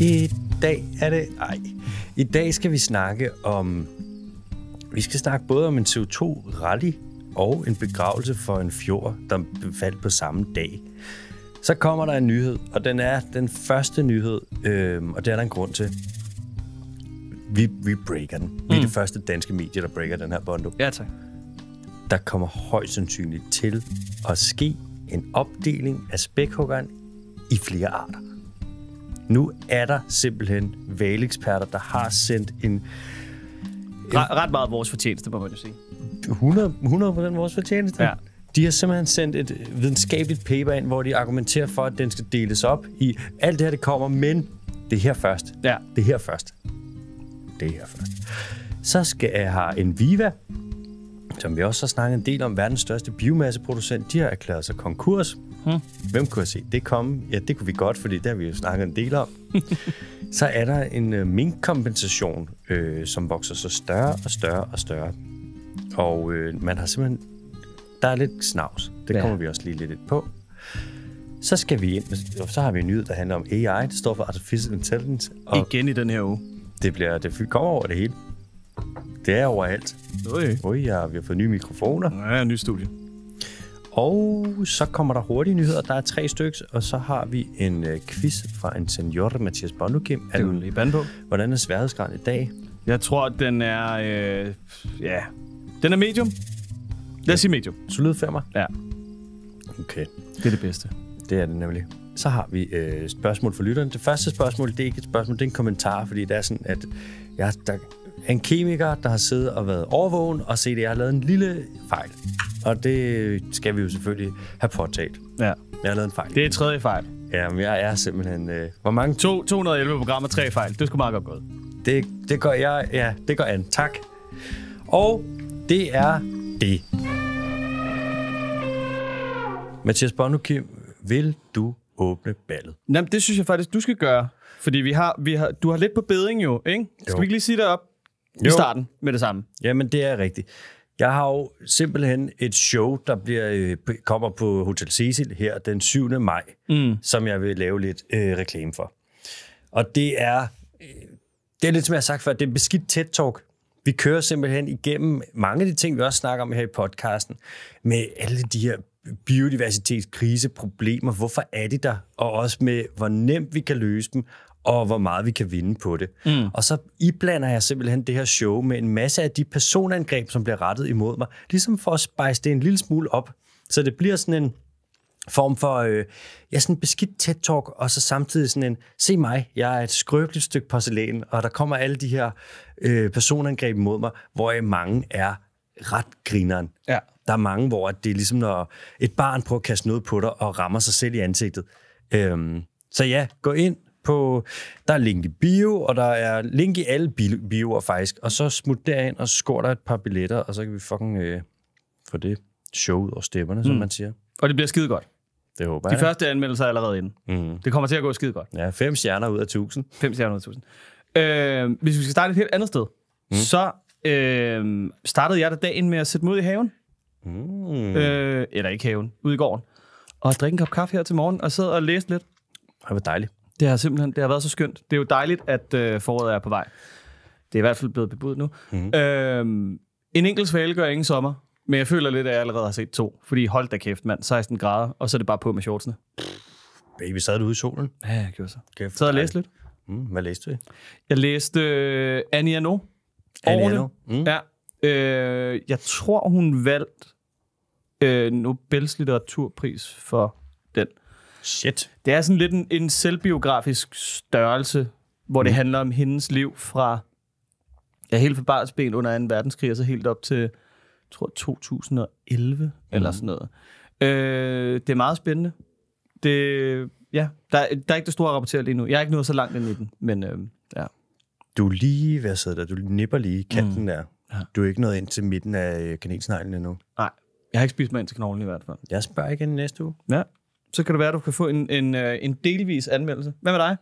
I dag er det... Ej. I dag skal vi snakke om... Vi skal snakke både om en CO2-rally og en begravelse for en fjord, der faldt på samme dag. Så kommer der en nyhed, og den er den første nyhed, øh, og det er der en grund til. Vi, vi breaker den. Vi er mm. det første danske medie, der breaker den her bondo. Ja, tak. Der kommer højst sandsynligt til at ske en opdeling af spækhuggeren i flere arter. Nu er der simpelthen valeksperter, der har sendt en... Re- ret meget vores fortjeneste, må man jo sige. 100, 100% vores fortjeneste? Ja. De har simpelthen sendt et videnskabeligt paper ind, hvor de argumenterer for, at den skal deles op i alt det her, det kommer, men det her først. Ja. Det her først. Det her først. Så skal jeg have en Viva, som vi også har snakket en del om, verdens største biomasseproducent. De har erklæret sig konkurs. Hmm. Hvem kunne jeg se det komme? Ja, det kunne vi godt, fordi det har vi jo snakket en del om. så er der en øh, minkkompensation, øh, som vokser så større og større og større. Og øh, man har simpelthen... Der er lidt snavs. Det ja. kommer vi også lige lidt på. Så skal vi ind, så har vi en nyhed, der handler om AI, det står for Artificial Intelligence. Og Igen i den her uge. Det bliver, det kommer over det hele. Det er overalt. Oi. Øj, ja, vi har fået nye mikrofoner. Ja, ny studie. Og så kommer der hurtige nyheder. Der er tre stykker, og så har vi en øh, quiz fra en senior, Mathias Bondukim. du i band på. Hvordan er sværhedsgraden i dag? Jeg tror, den er... Øh, ja, den er medium. Lad os sige medium. Solid femmer? Ja. Okay. Det er det bedste. Det er det nemlig. Så har vi øh, spørgsmål for lytterne. Det første spørgsmål, det er ikke et spørgsmål, det er en kommentar, fordi det er sådan, at jeg, der, en kemiker, der har siddet og været overvågen og set, at jeg har lavet en lille fejl. Og det skal vi jo selvfølgelig have påtalt. Ja. Jeg har lavet en fejl. Det er tredje fejl. Ja, men jeg er simpelthen... Øh, hvor mange? To, 211 programmer, tre fejl. Det skulle meget godt gået. Det, det går jeg... Ja, det går an. Tak. Og det er det. Mathias Bondo Kim, vil du åbne ballet? Jamen, det synes jeg faktisk, du skal gøre. Fordi vi har, vi har, du har lidt på beding jo, ikke? Skal jo. vi ikke lige sige det op? jo. i starten med det samme. Jamen, det er rigtigt. Jeg har jo simpelthen et show, der bliver, øh, kommer på Hotel Cecil her den 7. maj, mm. som jeg vil lave lidt øh, reklame for. Og det er, øh, det er lidt som jeg har sagt før, det er en beskidt tæt talk Vi kører simpelthen igennem mange af de ting, vi også snakker om her i podcasten, med alle de her biodiversitetskriseproblemer, hvorfor er de der, og også med, hvor nemt vi kan løse dem, og hvor meget vi kan vinde på det. Mm. Og så iblander jeg simpelthen det her show med en masse af de personangreb, som bliver rettet imod mig, ligesom for at spice det en lille smule op. Så det bliver sådan en form for øh, ja, sådan en beskidt TED-talk, og så samtidig sådan en, se mig, jeg er et skrøbeligt stykke porcelæn, og der kommer alle de her øh, personangreb imod mig, hvor mange er ret grineren. Ja. Der er mange, hvor det er ligesom, når et barn prøver at kaste noget på dig og rammer sig selv i ansigtet. Øhm, så ja, gå ind, på, der er link i bio, og der er link i alle bioer faktisk. Og så smut derind og skår der et par billetter, og så kan vi fucking øh, få det show ud over stemmerne, mm. som man siger. Og det bliver skide godt. Det håber jeg. De første anmeldelser er allerede inde. Mm. Det kommer til at gå skide godt. Ja, fem stjerner ud af tusind. Fem stjerner ud af tusind. Øh, hvis vi skal starte et helt andet sted, mm. så øh, startede jeg da dagen med at sætte mod i haven. Mm. Øh, eller ikke haven, ude i gården. Og drikke en kop kaffe her til morgen, og sidde og læse lidt. Det var dejligt. Det har simpelthen det har været så skønt. Det er jo dejligt, at øh, foråret er på vej. Det er i hvert fald blevet bebudt nu. Mm. Øhm, en enkelt svale gør ingen sommer, men jeg føler lidt, at jeg allerede har set to. Fordi hold da kæft, mand. 16 grader, og så er det bare på med shortsene. Baby, sad du ude i solen? Ja, jeg gjorde så. Kæft, så jeg læste lidt. Mm, hvad læste du? Jeg læste øh, Annie Anno. Annie Anno? Mm. Ja. Øh, jeg tror, hun valgte øh, Nobels litteraturpris for den. Shit. Det er sådan lidt en, en selvbiografisk størrelse, hvor mm. det handler om hendes liv fra ja, helt fra barnsben under 2. verdenskrig, og så helt op til, jeg tror, 2011 mm. eller sådan noget. Øh, det er meget spændende. Det, ja, der, der er ikke det store at rapportere lige nu. Jeg er ikke nået så langt ind i den, men øh, ja. Du er lige ved at sidde der. Du nipper lige kanten mm. der. Ja. Du er ikke nået ind til midten af øh, kanelsneglen endnu. Nej, jeg har ikke spist mig ind til knoglen i hvert fald. Jeg spørger igen næste uge. Ja så kan det være, at du kan få en, en, øh, en delvis anmeldelse. Hvad med dig?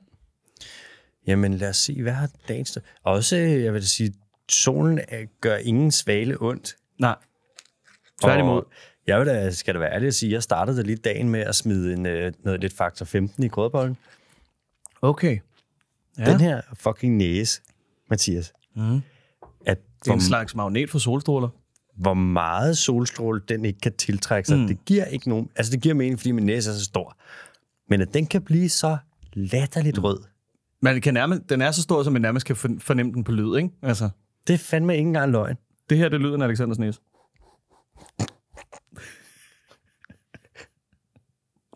Jamen lad os se, hvad har dagens... Også, jeg vil sige, solen øh, gør ingen svale ondt. Nej. Tværtimod. Jeg vil da, skal da være ærlig at sige, jeg startede da lige dagen med at smide en, øh, noget lidt faktor 15 i grødbollen. Okay. Ja. Den her fucking næse, Mathias. Mm. At det er en slags magnet for solstråler hvor meget solstråle den ikke kan tiltrække sig. Mm. Det giver ikke nogen... Altså, det giver mening, fordi min næse er så stor. Men at den kan blive så latterligt mm. rød. Man kan nærmest, den er så stor, som man nærmest kan fornemme den på lyd, ikke? Altså. Det er fandme ikke engang løgn. Det her, det lyder en Alexanders næse.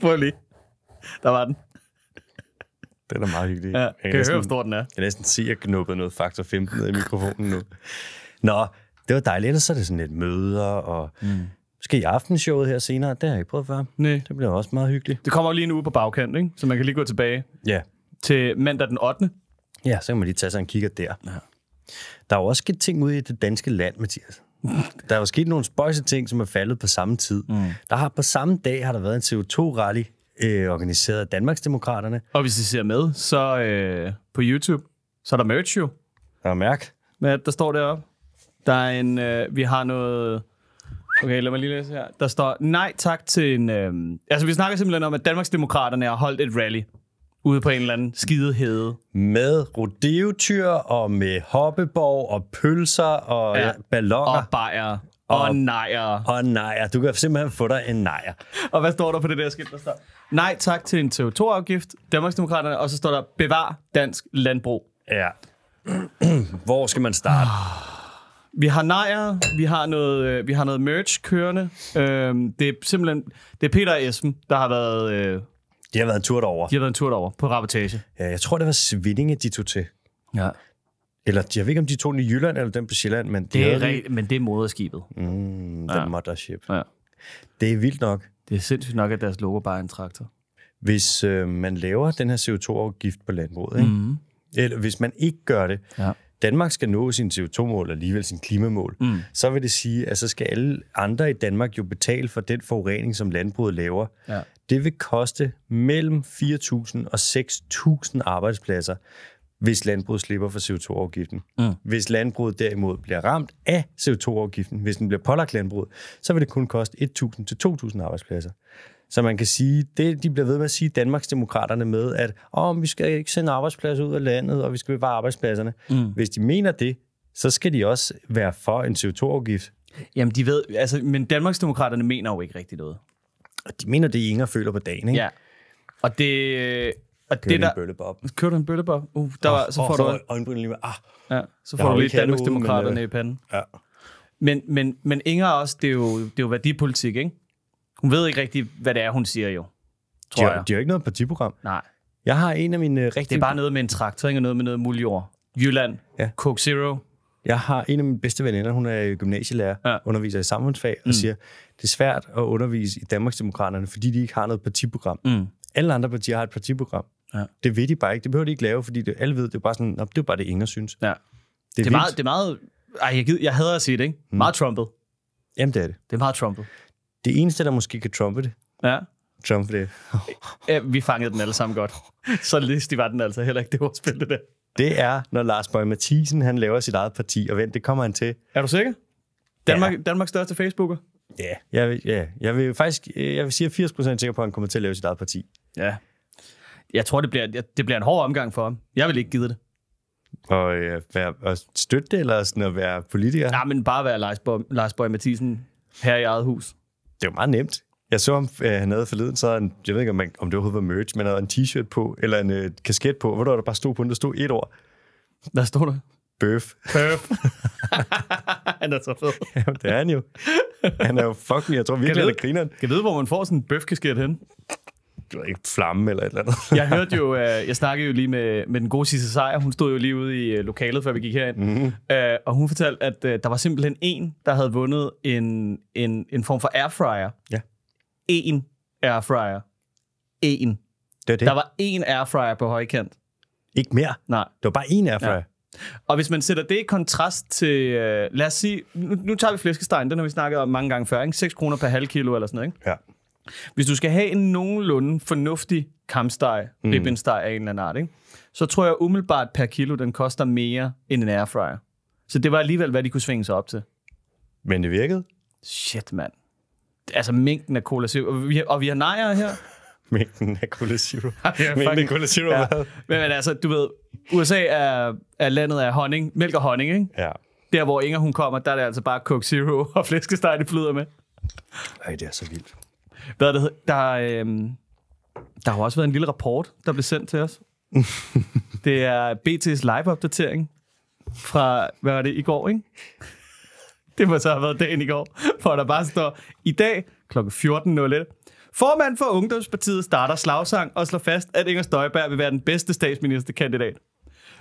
Prøv lige. Der var den. Den er meget hyggelig. Ja, jeg kan jeg høre, hvor stor den er? Jeg næsten sige, at jeg knuppede noget faktor 15 ned i mikrofonen nu. Nå, det var dejligt. Ellers så er det sådan lidt møder, og mm. måske i aftenshowet her senere, det har jeg ikke prøvet før. Nej. Det bliver også meget hyggeligt. Det kommer lige nu på bagkant, ikke? så man kan lige gå tilbage ja. til mandag den 8. Ja, så kan man lige tage sig en kigger der. Ja. Der er jo også sket ting ude i det danske land, Mathias. Der er jo sket nogle spøjse ting, som er faldet på samme tid. Mm. Der har på samme dag har der været en CO2-rally øh, organiseret af Danmarksdemokraterne. Og hvis I ser med, så øh, på YouTube, så er der merch jo. Der er mærk. Med, der står deroppe? Der er en, øh, vi har noget... Okay, lad mig lige læse her. Der står, nej tak til en... Øh, altså, vi snakker simpelthen om, at Danmarksdemokraterne har holdt et rally ude på en eller anden skide hede. Med rodeotyr og med hoppeborg og pølser og ja, balloner. Og bajer. Og, og nejer. Og nejer. Du kan simpelthen få dig en nejer. Og hvad står der på det der skilt, der står? Nej tak til en CO2-afgift, Danmarksdemokraterne, og så står der, bevar dansk landbrug. Ja. Hvor skal man starte? Ah vi har nejer, vi har noget, øh, vi har noget merch kørende. Øhm, det er simpelthen det er Peter og Esben, der har været... Øh, de har været en tur derovre. De har været en tur derovre på rapportage. Ja, jeg tror, det var Svindinge, de tog til. Ja. Eller jeg ved ikke, om de tog i Jylland eller den på Sjælland, men... De det er, rigtigt, men det er moderskibet. Mm, ja. mothership. Ja. Det er vildt nok. Det er sindssygt nok, at deres logo bare er en traktor. Hvis øh, man laver den her CO2-afgift på landbruget, ikke? Mhm. eller hvis man ikke gør det, ja Danmark skal nå sin CO2-mål, og alligevel sin klimamål, mm. så vil det sige, at så skal alle andre i Danmark jo betale for den forurening, som landbruget laver. Ja. Det vil koste mellem 4.000 og 6.000 arbejdspladser, hvis landbruget slipper for CO2-afgiften. Mm. Hvis landbruget derimod bliver ramt af CO2-afgiften, hvis den bliver pålagt landbruget, så vil det kun koste 1.000 til 2.000 arbejdspladser. Så man kan sige, det de bliver ved med at sige Danmarksdemokraterne med, at oh, vi skal ikke sende arbejdspladser ud af landet, og vi skal bevare arbejdspladserne. Mm. Hvis de mener det, så skal de også være for en CO2-afgift. Jamen, de ved, altså, men Danmarksdemokraterne mener jo ikke rigtigt noget. Og de mener det, Inger føler på dagen, ikke? Ja. Og det... Og kører det der... en bøllebob. Kører du en bøllebob? Uh, der var, oh, så får oh, du... Øjenbryn lige med, ah. Ja, så får du lige Danmarksdemokraterne men, øh, i panden. Ja. Men, men, men Inger også, det er, jo, det er jo værdipolitik, ikke? Hun ved ikke rigtig, hvad det er, hun siger jo. Tror de, har, jeg. de har ikke noget partiprogram. Nej. Jeg har en af mine øh, rigtige... Det er bare noget med en traktor, ikke noget med noget muljord. Jylland, ja. Coke Zero. Jeg har en af mine bedste veninder, hun er gymnasielærer, ja. underviser i samfundsfag, mm. og siger, det er svært at undervise i Danmarksdemokraterne, fordi de ikke har noget partiprogram. Mm. Alle andre partier har et partiprogram. Ja. Det ved de bare ikke. Det behøver de ikke lave, fordi det, alle ved, det er bare sådan, det er bare det, Inger synes. Ja. Det, er det, er meget, det er meget... Ej, jeg, gider, jeg hader at sige det, ikke? Mm. Meget trumpet. Jamen, det er det. Det er meget trumpet. Det eneste, der måske kan trumpe det. Ja. Trumpe det. ja, vi fangede den alle sammen godt. Så listig var den altså heller ikke, det ordspil, det der. Det er, når Lars Bøge Mathisen han laver sit eget parti, og vent, det kommer han til. Er du sikker? Danmark, ja. Danmarks største Facebooker? Ja, jeg, vil, ja. jeg vil faktisk øh, jeg vil sige, at 80% sikker på, at han kommer til at lave sit eget parti. Ja. Jeg tror, det bliver, det bliver en hård omgang for ham. Jeg vil ikke gide det. Og øh, være, at støtte det, eller sådan at være politiker? Nej, men bare være Lars Bøge Mathisen her i eget hus det var meget nemt. Jeg så ham, øh, han havde forleden, så en, jeg ved ikke, om, man, om det overhovedet var merch, men havde en t-shirt på, eller en øh, kasket på. Hvor der, bare stod på den, der stod et ord. Hvad stod der? Bøf. Bøf. han er så fed. Jamen, det er han jo. Han er jo fucking, jeg tror virkelig, at griner. Kan vide, hvor man får sådan en bøf-kasket hen? ikke, flamme eller et eller andet. jeg hørte jo, øh, jeg snakkede jo lige med, med den gode Sisse Sejer, hun stod jo lige ude i øh, lokalet, før vi gik herind, mm-hmm. og hun fortalte, at der var simpelthen en, der havde vundet en, en, en form for airfryer. Ja. En airfryer. En. Det det. Der var en airfryer på højkant. Ikke mere? Nej. Det var bare en airfryer? Ja. Og hvis man sætter det i kontrast til, lad os sige, nu, nu tager vi flæskestegn, den har vi snakket om mange gange før, ikke? 6 kroner per halv kilo eller sådan noget, ikke? Ja. Hvis du skal have en nogenlunde fornuftig kamsteg, mm. ribbensteg af en eller anden art, ikke? så tror jeg umiddelbart per kilo, den koster mere end en airfryer. Så det var alligevel, hvad de kunne svinge sig op til. Men det virkede? Shit, mand. Altså mængden af Cola Zero. Og vi, har, og vi har nejer her. mængden af Cola Zero. ja, mængden af Cola Zero, ja. men, men altså, du ved, USA er, er landet af honning, mælk og honning, ikke? Ja. Der, hvor Inger hun kommer, der er det altså bare Coke Zero og flæskesteg, de flyder med. Ej, det er så vildt. Hvad det, der, øh, der har også været en lille rapport, der blev sendt til os. det er BT's live-opdatering fra, hvad var det, i går, ikke? Det må så have været dagen i går, for der bare står, i dag kl. 14.01, Formand for Ungdomspartiet starter slagsang og slår fast, at Inger Støjberg vil være den bedste statsministerkandidat.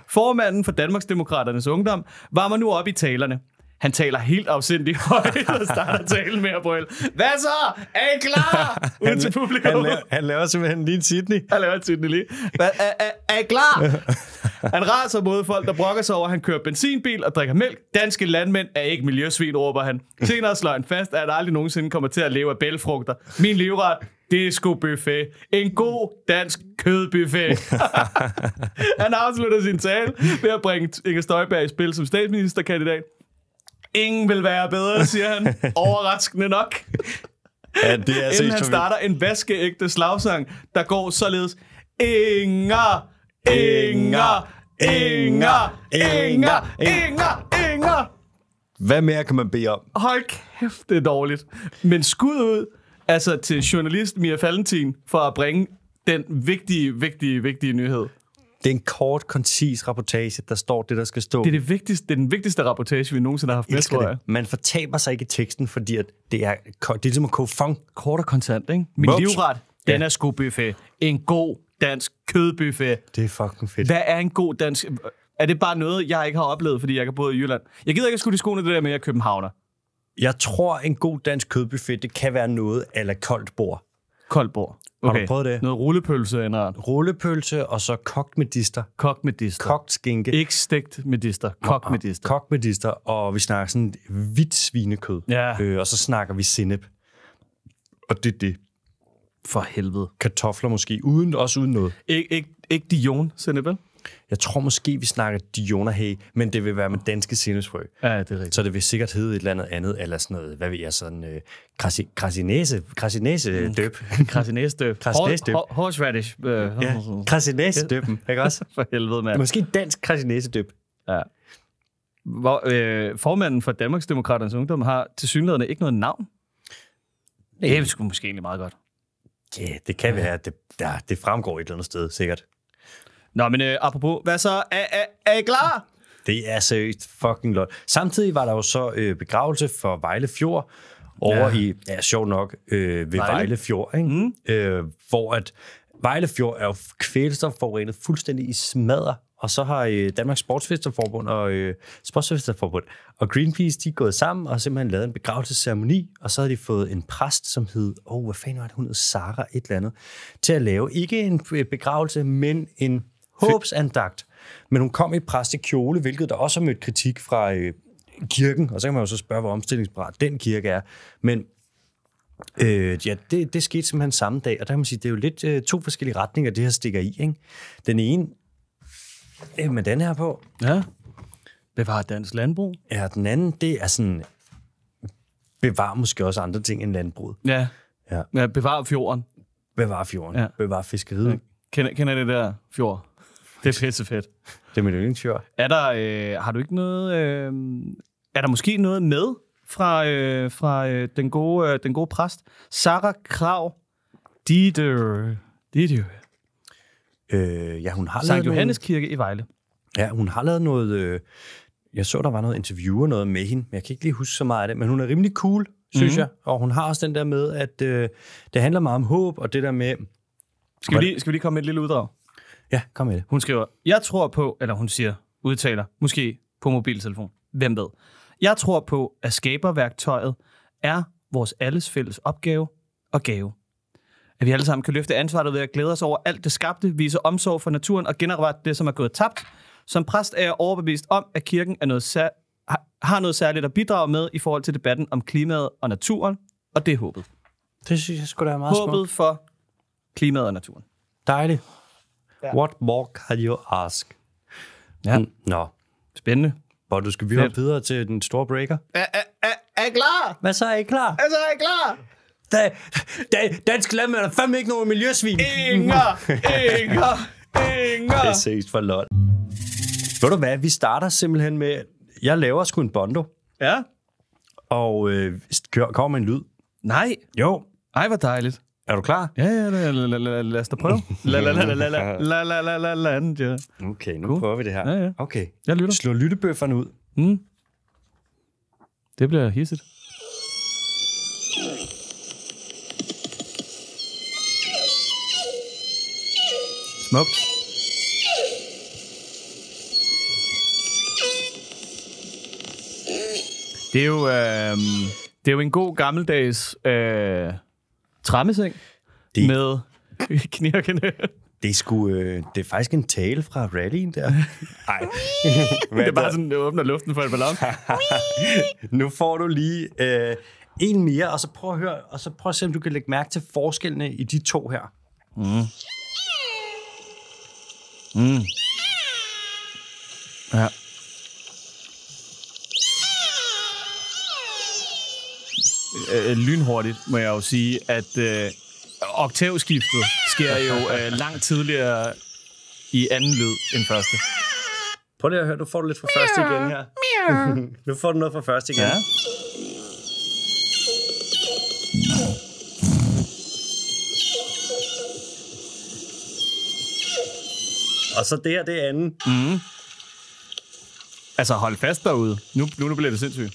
Formanden for Danmarksdemokraternes Ungdom varmer nu op i talerne. Han taler helt afsindig højt og starter tale med at brøle. Hvad så? Er I klar? Ud han, til publikum. Han laver, han laver simpelthen lige en Sydney. Han laver en Sydney lige. er, er, er I klar? Han raser mod folk, der brokker sig over, at han kører benzinbil og drikker mælk. Danske landmænd er ikke miljøsvin, råber han. Senere slår han fast, at han aldrig nogensinde kommer til at leve af bælfrugter. Min livret, det er sgu buffet. En god dansk kødbuffet. han afslutter sin tale ved at bringe Inger Støjberg i spil som statsministerkandidat. Ingen vil være bedre, siger han. Overraskende nok. Ja, det er altså Inden han starter en vaskeægte slagsang, der går således. Inger, Inger, Inger, Inger, Inger, Inger. Hvad mere kan man bede om? Hold kæft, det er dårligt. Men skud ud altså til journalist Mia Fallentin for at bringe den vigtige, vigtige, vigtige nyhed. Det er en kort, koncis rapportage, der står det, der skal stå. Det er, det vigtigste, det er den vigtigste rapportage, vi nogensinde har haft med, tror jeg. Det. Man fortaber sig ikke i teksten, fordi at det, er, det er ligesom at koge fang. Kort og kontant, ikke? Min Mops. livret, ja. den er buffet. En god dansk kødbuffet. Det er fucking fedt. Hvad er en god dansk... Er det bare noget, jeg ikke har oplevet, fordi jeg har boet i Jylland? Jeg gider ikke at skulle i skoene det der med, at jeg københavner. Jeg tror, en god dansk kødbuffet, det kan være noget eller koldt bord. Koldt bord. Okay. Har du prøvet det? Noget rullepølse eller en art. Rullepølse, og så kogt med dister. Kogt med dister. Kogt skinke. Ikke stegt med dister. Kogt medister. med ah, dister. Kogt med dister, og vi snakker sådan hvidt svinekød. Ja. Øh, og så snakker vi sinep. Og det er det. For helvede. Kartofler måske, uden, også uden noget. Ik- ikke, ikke Dijon, sinep, vel? Jeg tror måske, vi snakker Diona Hay, men det vil være med danske sinusfrø. Ja, det er rigtigt. Så det vil sikkert hedde et eller andet andet, eller sådan noget, hvad ved jeg, sådan øh, krasinæse, krasinæse mm. døb. krasinæse døb. krasinæse døb. Horseradish. radish. Øh, ja, krasinæse døben, ikke også? For helvede, mand. Måske dansk krasinæse døb. Ja. Hvor, øh, formanden for Danmarksdemokraternes Ungdom har til synligheden ikke noget navn. Det er sgu måske egentlig meget godt. Ja, yeah, det kan være, at det, der, det fremgår et eller andet sted, sikkert. Nå, men øh, apropos, hvad så? Er, er, er I klar? Det er seriøst fucking lort. Samtidig var der jo så øh, begravelse for Vejle Fjord over ja. i, ja, sjov nok, øh, ved Vejle, Vejle Fjord, ikke? Mm. Øh, hvor at Vejle Fjord er jo kvælstofforurenet fuldstændig i smadder og så har øh, Danmarks Sportsfesterforbund og øh, Sportsfesterforbund og Greenpeace, de er gået sammen og simpelthen lavet en begravelsesceremoni, og så har de fået en præst, som hed, åh, oh, hvad fanden var det, hun hed, Sarah, et eller andet, til at lave ikke en øh, begravelse, men en håbsandagt. Men hun kom i præstekjole, hvilket der også har mødt kritik fra øh, kirken, og så kan man jo så spørge, hvor omstillingsparat den kirke er. Men Øh, ja, det, det skete simpelthen samme dag, og der kan man sige, det er jo lidt øh, to forskellige retninger, det her stikker i. Ikke? Den ene, øh, med den her på. Ja, bevar dansk landbrug. Ja, den anden, det er sådan, bevar måske også andre ting end landbruget. Ja, ja. ja bevar fjorden. Bevar fjorden, ja. bevar fiskeriet. Ja. Kender, kender det der fjord? Det er fedt. Det er mit yndlingsjord. Er der, øh, har du ikke noget, øh, er der måske noget med fra, øh, fra øh, den, gode, øh, den gode præst? Sarah Krav Dider. Dider. Øh, ja, hun har Sankt Johannes noget, Kirke i Vejle. Ja, hun har lavet noget... Øh, jeg så, der var noget interview og noget med hende, men jeg kan ikke lige huske så meget af det. Men hun er rimelig cool, synes mm-hmm. jeg. Og hun har også den der med, at øh, det handler meget om håb, og det der med... Skal vi, lige, skal vi lige komme med et lille uddrag? Ja, kom med det. Hun skriver, jeg tror på, eller hun siger, udtaler, måske på mobiltelefon, hvem ved. Jeg tror på, at skaberværktøjet er vores alles fælles opgave og gave. At vi alle sammen kan løfte ansvaret ved at glæde os over alt det skabte, vise omsorg for naturen og generere det, som er gået tabt. Som præst er jeg overbevist om, at kirken er noget sær- har noget særligt at bidrage med i forhold til debatten om klimaet og naturen, og det er håbet. Det synes jeg skulle da være meget Håbet smuk. for klimaet og naturen. Dejligt. Ja. What more can you ask? Ja. Mm, Nå, spændende. Og du skal vi videre til den store breaker. Er, er, er, er klar? Hvad så, er I klar? Hvad så er I klar? Da, da, dansk landmænd er fandme ikke nogen miljøsvin. Inger, Inger, Inger. Det ses for lol. Ved du hvad, vi starter simpelthen med, jeg laver sgu en bondo. Ja. Og øh, kører, kommer en lyd. Nej. Jo. Ej, hvor dejligt. Er du klar? Ja, ja, la, la, la, lad os da prøve. La la la la la la la la la la la Okay, nu cool. prøver vi det her. Ja, ja. Okay. Jeg lytter. Slå lyttebøfferne ud. Mm. Det bliver hisset. Smukt. Det er jo, øh, det er jo en god gammeldags... Øh, Trammeseng? Det, med knirkende. Det, er sgu, øh, det er faktisk en tale fra rallyen der. Nej. det er bare sådan, det åbner luften for en ballon. nu får du lige øh, en mere, og så prøv at høre, og så prøv at se, om du kan lægge mærke til forskellene i de to her. Mm. Mm. Ja. Øh, øh, lynhurtigt, må jeg jo sige, at øh, oktavskiftet sker jo øh, langt tidligere i anden lyd end første. Prøv lige at høre, nu får du lidt fra første igen her. nu får du noget fra første igen. Ja. Og så det her, det er anden. Mm. Altså, hold fast derude. Nu, nu bliver det sindssygt.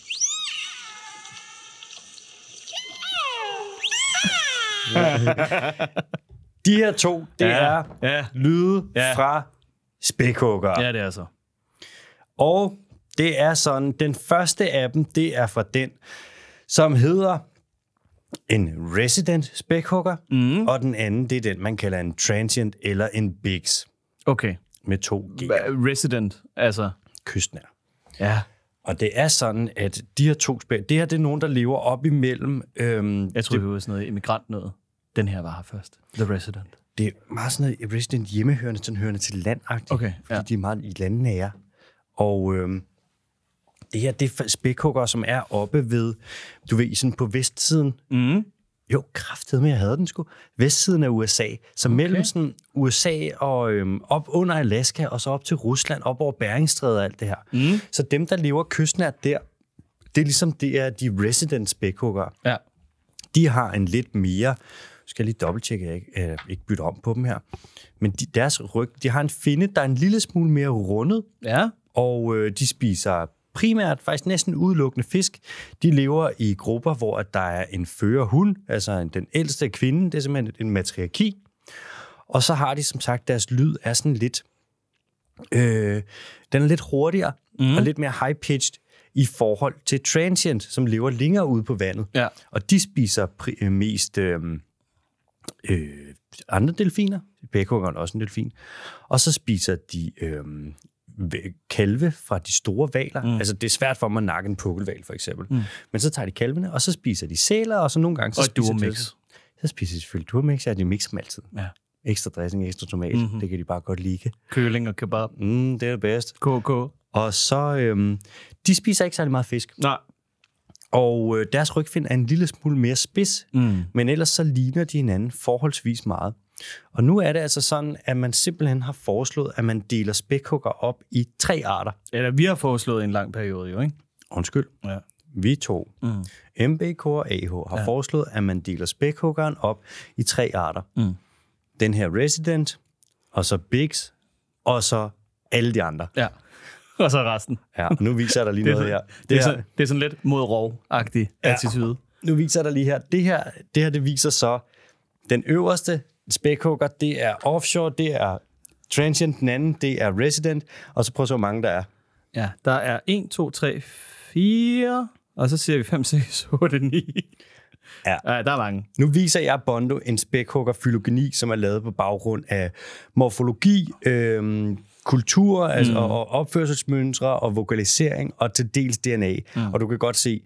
De her to, det ja, er ja. lyde ja. fra spækhugger. Ja, det er så. Altså. Og det er sådan, den første af dem, det er fra den, som hedder en resident spækhugger, mm. og den anden, det er den, man kalder en transient eller en bigs. Okay. Med to G. Resident, altså? Kystnær. Ja. Og det er sådan, at de her to spæk, det her det er nogen, der lever op imellem... Øhm, jeg tror, det, det var sådan noget immigrant noget den her var her først, The Resident? Det er meget sådan noget Resident hjemmehørende, sådan hørende til landagtigt, okay, fordi ja. de er meget i landnære. Og øh, det her, det er spækhugger, som er oppe ved, du ved, sådan på vestsiden. Mm. Jo, kraftedeme, jeg havde den sgu. Vestsiden af USA. Så okay. mellem sådan USA og øhm, op under Alaska, og så op til Rusland, op over Beringstrædet og alt det her. Mm. Så dem, der lever kystnært der, det er ligesom det er de resident spækhugger. Ja. De har en lidt mere skal lige dobbelttjekke, at jeg ikke, øh, ikke bytter om på dem her. Men de, deres ryg, de har en finde, der er en lille smule mere rundet. Ja. Og øh, de spiser primært faktisk næsten udelukkende fisk. De lever i grupper, hvor der er en førerhund, altså den ældste kvinde. Det er simpelthen en matriarki. Og så har de som sagt, deres lyd er sådan lidt... Øh, den er lidt hurtigere mm. og lidt mere high-pitched i forhold til transient, som lever længere ude på vandet. Ja. Og de spiser øh, mest øh, øh, andre delfiner. Bækhuggeren er også en delfin. Og så spiser de øh, kalve fra de store valer. Mm. Altså, det er svært for mig at nakke en pukkelval, for eksempel. Mm. Men så tager de kalvene, og så spiser de sæler, og så nogle gange... Så og durmix. Så spiser de selvfølgelig durmix, og de mixer dem altid. Ja. Ekstra dressing, ekstra tomat, mm-hmm. det kan de bare godt lide. Køling og kebab. Mm, det er det bedste. KK. Og så, øh, de spiser ikke særlig meget fisk. Nej. Og øh, deres rygfin er en lille smule mere spids, mm. men ellers så ligner de hinanden forholdsvis meget. Og nu er det altså sådan, at man simpelthen har foreslået, at man deler spækhugger op i tre arter. Eller vi har foreslået en lang periode jo, ikke? Undskyld. Ja. Vi to, mm. MBK og AH, har ja. foreslået, at man deler spækhuggeren op i tre arter. Mm. Den her Resident, og så Bigs, og så alle de andre. Ja. og så resten. Ja, nu viser jeg dig lige det noget sådan, her. Det, det, er her. Sådan, det er sådan lidt mod rov-agtig ja. attitude. Nu viser jeg dig lige her. Det her, det her det viser så, den øverste spækhugger, det er offshore, det er transient, den anden, det er resident, og så prøv at se, hvor mange der er. Ja, der er 1, 2, 3, 4, og så ser vi 5, 6, 8, 9. Ja. ja, der er mange. Nu viser jeg Bondo en spækhugger-filogeni, som er lavet på baggrund af morfologi, øh, kultur altså, mm. og opførselsmønstre og vokalisering og til dels DNA. Mm. Og du kan godt se,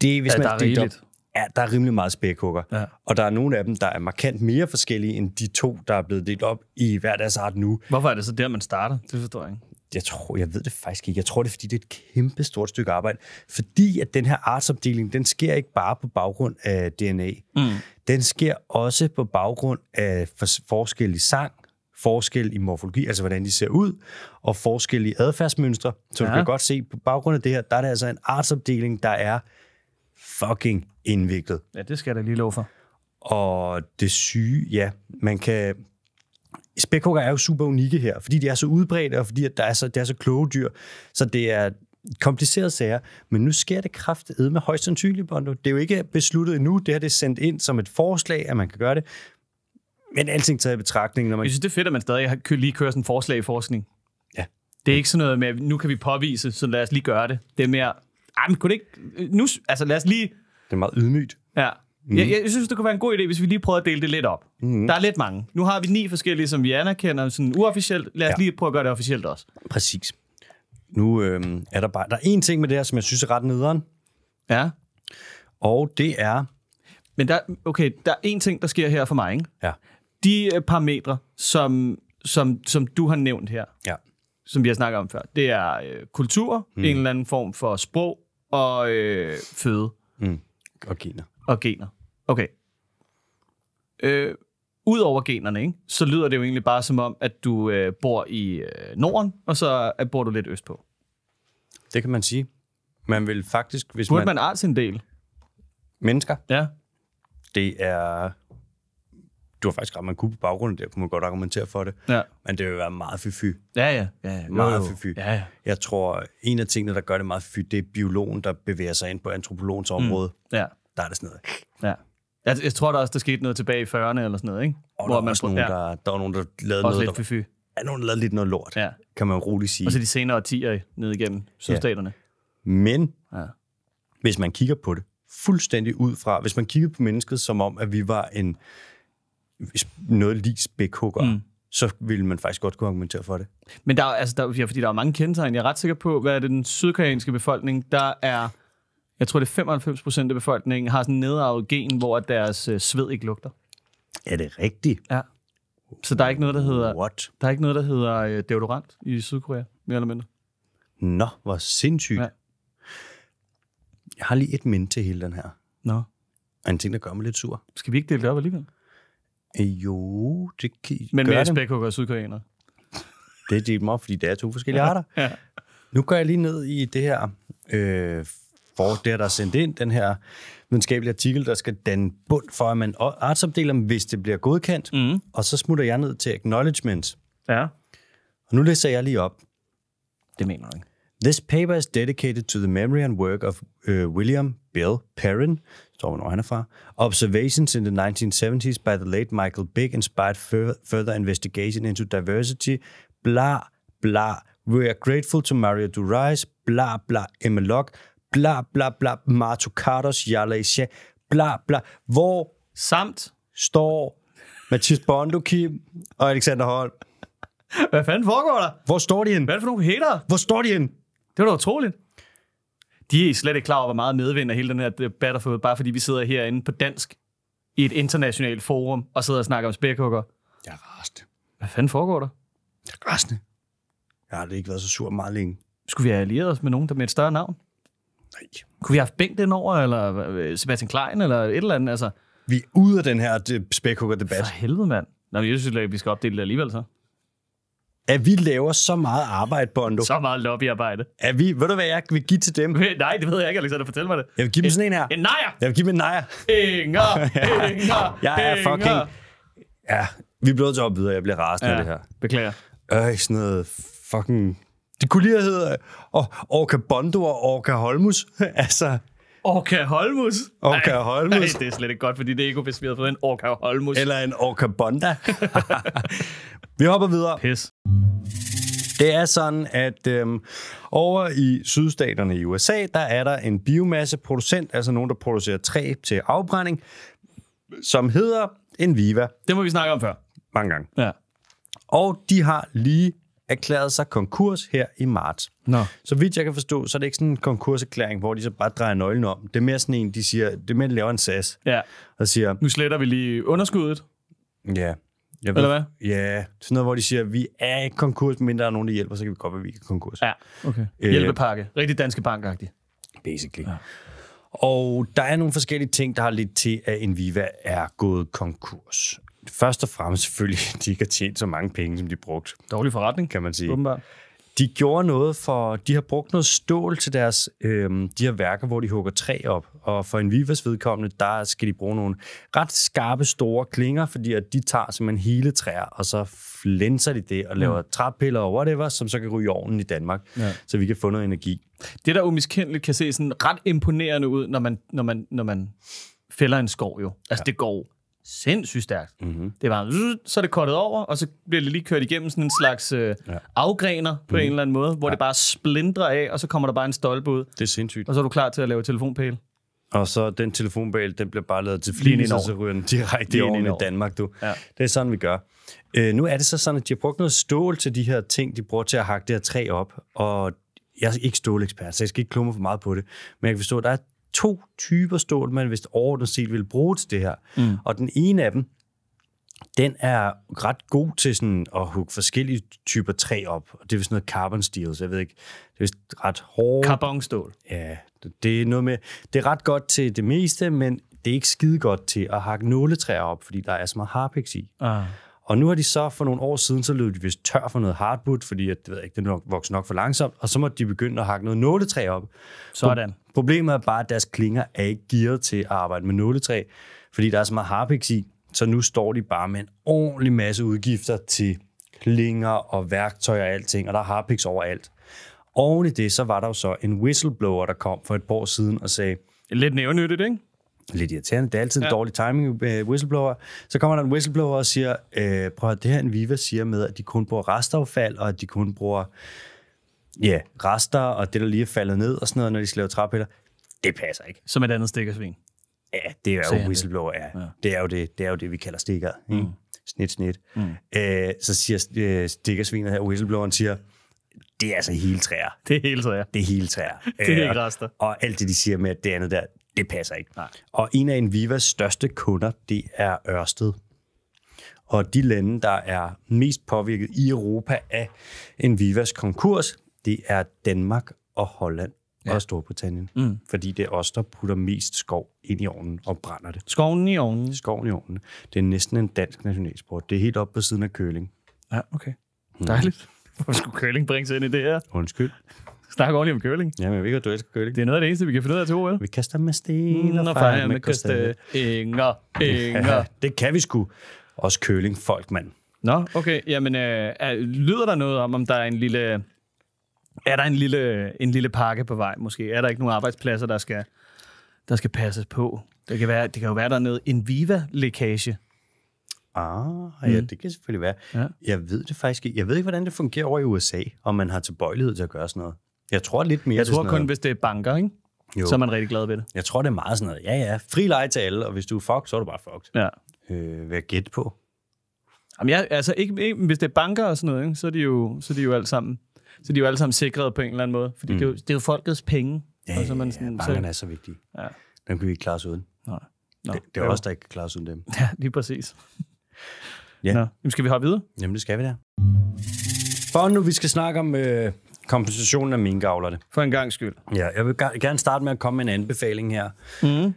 det hvis ja, man der er ja, der er rimelig meget spækhugger. Ja. Og der er nogle af dem, der er markant mere forskellige end de to, der er blevet delt op i hver deres art nu. Hvorfor er det så der, man starter? Det forstår jeg ikke. Jeg tror, jeg ved det faktisk ikke. Jeg tror, det er, fordi det er et kæmpe stort stykke arbejde. Fordi at den her artsopdeling, den sker ikke bare på baggrund af DNA. Mm. Den sker også på baggrund af forskellige sang, forskel i morfologi, altså hvordan de ser ud, og forskel i adfærdsmønstre. Så ja. du kan godt se, på baggrund af det her, der er det altså en artsopdeling, der er fucking indviklet. Ja, det skal jeg da lige love for. Og det syge, ja, man kan... Spækhugger er jo super unikke her, fordi de er så udbredte, og fordi at der er så, det er så kloge dyr. Så det er komplicerede sager, men nu sker det kraftedet med højst sandsynligt, Bondo. Det er jo ikke besluttet endnu, det her det er sendt ind som et forslag, at man kan gøre det, men alting taget i betragtning. Når man... Jeg synes, det er fedt, at man stadig lige kører sådan forslag i forskning. Ja. Det er ikke sådan noget med, at nu kan vi påvise, så lad os lige gøre det. Det er mere, ej, men kunne det ikke, nu, altså lad os lige... Det er meget ydmygt. Ja. Mm. Jeg, jeg, synes, det kunne være en god idé, hvis vi lige prøver at dele det lidt op. Mm. Der er lidt mange. Nu har vi ni forskellige, som vi anerkender sådan uofficielt. Lad os ja. lige prøve at gøre det officielt også. Præcis. Nu øh, er der bare... Der er én ting med det her, som jeg synes er ret nederen. Ja. Og det er... Men der, okay, der er én ting, der sker her for mig, ikke? Ja de øh, parametre, som, som, som du har nævnt her, ja. som vi har snakket om før, det er øh, kultur, mm. en eller anden form for sprog og øh, føde. Mm. Og gener. Og gener. Okay. Øh, Udover generne, ikke? så lyder det jo egentlig bare som om, at du øh, bor i øh, Norden, og så øh, bor du lidt østpå. Det kan man sige. Man vil faktisk, hvis Burde man... arts man artsindel? Mennesker? Ja. Det er du har faktisk ret, man kunne på baggrunden der, kunne man godt argumentere for det. Ja. Men det vil være meget fyfy. Ja, ja. ja, ja. Meget fyfy. fy. Ja, ja. Jeg tror, en af tingene, der gør det meget fy det er biologen, der bevæger sig ind på antropologens mm. område. Mm. Ja. Der er det sådan noget. Ja. Jeg, jeg tror der også, der skete noget tilbage i 40'erne eller sådan noget, ikke? Og Hvor der, man også nogen, ja. der, der var nogen, der lavede også noget... Også lidt fyfy. Ja, nogen, der lavede lidt noget lort, ja. kan man roligt sige. Og så de senere årtier ned igennem sydstaterne. Ja. Men, ja. hvis man kigger på det, fuldstændig ud fra, hvis man kigger på mennesket som om, at vi var en noget lige spækhugger, mm. så ville man faktisk godt kunne argumentere for det. Men der, er, altså, der, ja, fordi der er mange kendetegn. Jeg er ret sikker på, hvad er det, den sydkoreanske befolkning, der er, jeg tror det er 95 procent af befolkningen, har sådan en nedarvet gen, hvor deres øh, sved ikke lugter. Er det rigtigt? Ja. Så der er ikke noget, der hedder, What? Der er ikke noget, der hedder øh, deodorant i Sydkorea, mere eller mindre. Nå, hvor sindssygt. Ja. Jeg har lige et mind til hele den her. Nå. Og en ting, der gør mig lidt sur. Skal vi ikke dele det op alligevel? Øh, jo, det kan Men mere spækhugger og sydkoreaner. Det er de mig fordi det er to forskellige arter. ja. Nu går jeg lige ned i det her, øh, for det der er sendt ind, den her videnskabelige artikel, der skal danne bund for, at man artsopdeler dem, hvis det bliver godkendt. Mm. Og så smutter jeg ned til acknowledgement. Ja. Og nu læser jeg lige op. Det mener du ikke. This paper is dedicated to the memory and work of uh, William Bill Perrin, observations in the 1970s by the late Michael Big inspired further investigation into diversity, blah, blah, we are grateful to Mario Durais, blah, blah, Emma Locke, blah, blah, blah, Carlos, Jale Yalaisha, blah, blah, hvor samt står Mathis Bondo, Kim og Alexander Holm. Hvad fanden foregår der? Hvor står de henne? Hvad er det for nogle hater? Hvor står de henne? Det var da utroligt. De er slet ikke klar over, hvor meget medvind hele den her debat har fået, bare fordi vi sidder herinde på dansk i et internationalt forum og sidder og snakker om spækhugger. Jeg er rast. Hvad fanden foregår der? Jeg er rasende. Jeg har ikke været så sur meget længe. Skulle vi have allieret os med nogen, der med et større navn? Nej. Kunne vi have haft Bengt den over, eller øh, Sebastian Klein, eller et eller andet? Altså, vi er ude af den her spækhugger-debat. For helvede, mand. Nå, men jeg synes, at vi skal opdele det alligevel så at vi laver så meget arbejde, Bondo. Så meget lobbyarbejde. At vi, ved du hvad jeg vil give til dem? Nej, det ved jeg ikke, Alexander. Fortæl mig det. Jeg vil give dem sådan en her. En nejer! Jeg vil give dem en nejer. Inger! Inger! Jeg er fucking... Ja, vi er blevet til at opbyde, jeg bliver rasende ja, af det her. Beklager. Øh, sådan noget fucking... Det kunne lige have heddet Orca Bondo og Orca Holmus. altså, Orca Holmus. Orca Holmus. Ej, det er slet ikke godt, fordi det er ikke, hvis vi havde fået en Orca Holmus. Eller en Orca Bonda. vi hopper videre. Pis. Det er sådan, at øhm, over i sydstaterne i USA, der er der en biomasseproducent, altså nogen, der producerer træ til afbrænding, som hedder Enviva. Det må vi snakke om før. Mange gange. Ja. Og de har lige erklærede sig konkurs her i marts. Nå. Så vidt jeg kan forstå, så er det ikke sådan en konkurserklæring, hvor de så bare drejer nøglen om. Det er mere sådan en, de siger, det er mere, de laver en SAS. Ja. Og siger... Nu sletter vi lige underskuddet. Ja. Jeg ved, Eller hvad? Ja, sådan noget, hvor de siger, vi er ikke konkurs, men der er nogen, der hjælper, så kan vi godt være, vi ikke er konkurs. Ja, okay. Øh, Hjælpepakke. Rigtig danske -agtig. Basically. Ja. Og der er nogle forskellige ting, der har lidt til, at Enviva er gået konkurs først og fremmest selvfølgelig, at de ikke har tjent så mange penge, som de brugte. Dårlig forretning, kan man sige. Udenbar. De gjorde noget for, de har brugt noget stål til deres, øh, de her værker, hvor de hugger træ op. Og for en Vivas vedkommende, der skal de bruge nogle ret skarpe, store klinger, fordi at de tager simpelthen hele træer, og så flænser de det og mm. laver mm. træpiller og whatever, som så kan ryge i ovnen i Danmark, ja. så vi kan få noget energi. Det, der umiskendeligt kan se sådan ret imponerende ud, når man, når man, når man fælder en skov jo. Altså, ja. det går sindssygt stærkt. Mm-hmm. Det var så er det kortet over, og så bliver det lige kørt igennem sådan en slags øh, ja. afgrener på mm-hmm. en mhm. eller anden måde, hvor ja. det bare splindrer af, og så kommer der bare en stolpe ud. Det er sindssygt. Og så er du klar til at lave telefonpæl. Og så den telefonbæl, den bliver bare lavet til ind, og så ryger den direkte ind i Danmark, du. Ja. Det er sådan, vi gør. Æ, øh, nu er det så sådan, at de har brugt noget stål til de her ting, de bruger til at hakke det her træ op, og jeg er ikke stålekspert, så jeg skal ikke klumme for meget på det. Men jeg kan forstå, at der er to typer stål, man vist overordnet set vil bruge til det her. Mm. Og den ene af dem, den er ret god til sådan at hugge forskellige typer træ op. Det er vist noget carbon steel, så jeg ved ikke. Det er vist ret hårdt. Carbonstål. Ja, det er noget med... Det er ret godt til det meste, men det er ikke skide godt til at hakke nåletræer op, fordi der er så meget harpiks i. Ah. Og nu har de så for nogle år siden, så løb de vist tør for noget hardwood, fordi at, det ved ikke, det voksede nok for langsomt, og så måtte de begynde at hakke noget nåletræ op. Sådan. Pro- problemet er bare, at deres klinger er ikke gearet til at arbejde med nåletræ, fordi der er så meget harpix i, så nu står de bare med en ordentlig masse udgifter til klinger og værktøj og alting, og der er harpix overalt. Oven i det, så var der jo så en whistleblower, der kom for et par år siden og sagde... Lidt nævnyttigt, ikke? lidt irriterende. Det er altid ja. en dårlig timing med øh, whistleblower. Så kommer der en whistleblower og siger, øh, prøv at det her en Viva siger med, at de kun bruger restaffald, og at de kun bruger ja, rester, og det, der lige er faldet ned og sådan noget, når de skal lave træpiller. Det passer ikke. Som et andet stikkersvin. Ja, det er jo whistleblower, det. ja. ja. Det, er jo det, det er jo det, vi kalder stikker. Mm. Snit, snit. Mm. Æh, øh, så siger øh, stikkersvinet her, whistlebloweren siger, det er altså hele træer. Det er hele træer. Det er hele træer. det er ikke rester. og alt det, de siger med, at det andet der, det passer ikke. Nej. Og en af Envivas største kunder, det er Ørsted. Og de lande, der er mest påvirket i Europa af Envivas konkurs, det er Danmark og Holland ja. og Storbritannien. Mm. Fordi det er os, der putter mest skov ind i ovnen og brænder det. Skoven i ovnen? Skoven i ovnen. Det er næsten en dansk nationalsport. Det er helt oppe på siden af Køling. Ja, okay. Mm. Dejligt. Hvor skulle Køling bringe sig ind i det her? Undskyld. Snak ordentligt om curling. Ja, men vi kan du elsker curling. Det er noget af det eneste, vi kan finde ud af til OL. Vi kaster med sten og mm, fejrer med kaste. Inger, inger. det kan vi sgu. Også curling, folk, mand. Nå, okay. Jamen, øh, lyder der noget om, om der er en lille... Er der en lille, en lille pakke på vej, måske? Er der ikke nogen arbejdspladser, der skal, der skal passes på? Det kan, være, det kan jo være, der er noget viva lækage Ah, ja, mm. det kan selvfølgelig være. Ja. Jeg ved det faktisk ikke. Jeg ved ikke, hvordan det fungerer over i USA, om man har tilbøjelighed til at gøre sådan noget. Jeg tror lidt mere... Jeg tror kun, noget. hvis det er banker, ikke? Jo. Så er man rigtig glad ved det. Jeg tror, det er meget sådan noget. Ja, ja, fri leje til alle, og hvis du er fucked, så er du bare fucked. Ja. Øh, hvad gæt på? Jamen, jeg, altså, ikke, ikke, hvis det er banker og sådan noget, ikke, så, er de jo, så er de jo alle sammen, så er jo alle sammen sikret på en eller anden måde. Fordi mm. det, er jo, mm. det er jo folkets penge. Ja, og så man sådan, ja, bankerne så, er så vigtige. Ja. Dem kan vi ikke klare os uden. Nej. Nå, det, det er jo. også der ikke kan klare os uden dem. Ja, lige præcis. ja. Nå, jamen, skal vi hoppe videre? Jamen, det skal vi da. For nu, vi skal snakke om øh, kompensationen af minkavlerne. For en gang skyld. Ja, jeg vil gerne starte med at komme med en anbefaling her. Mm.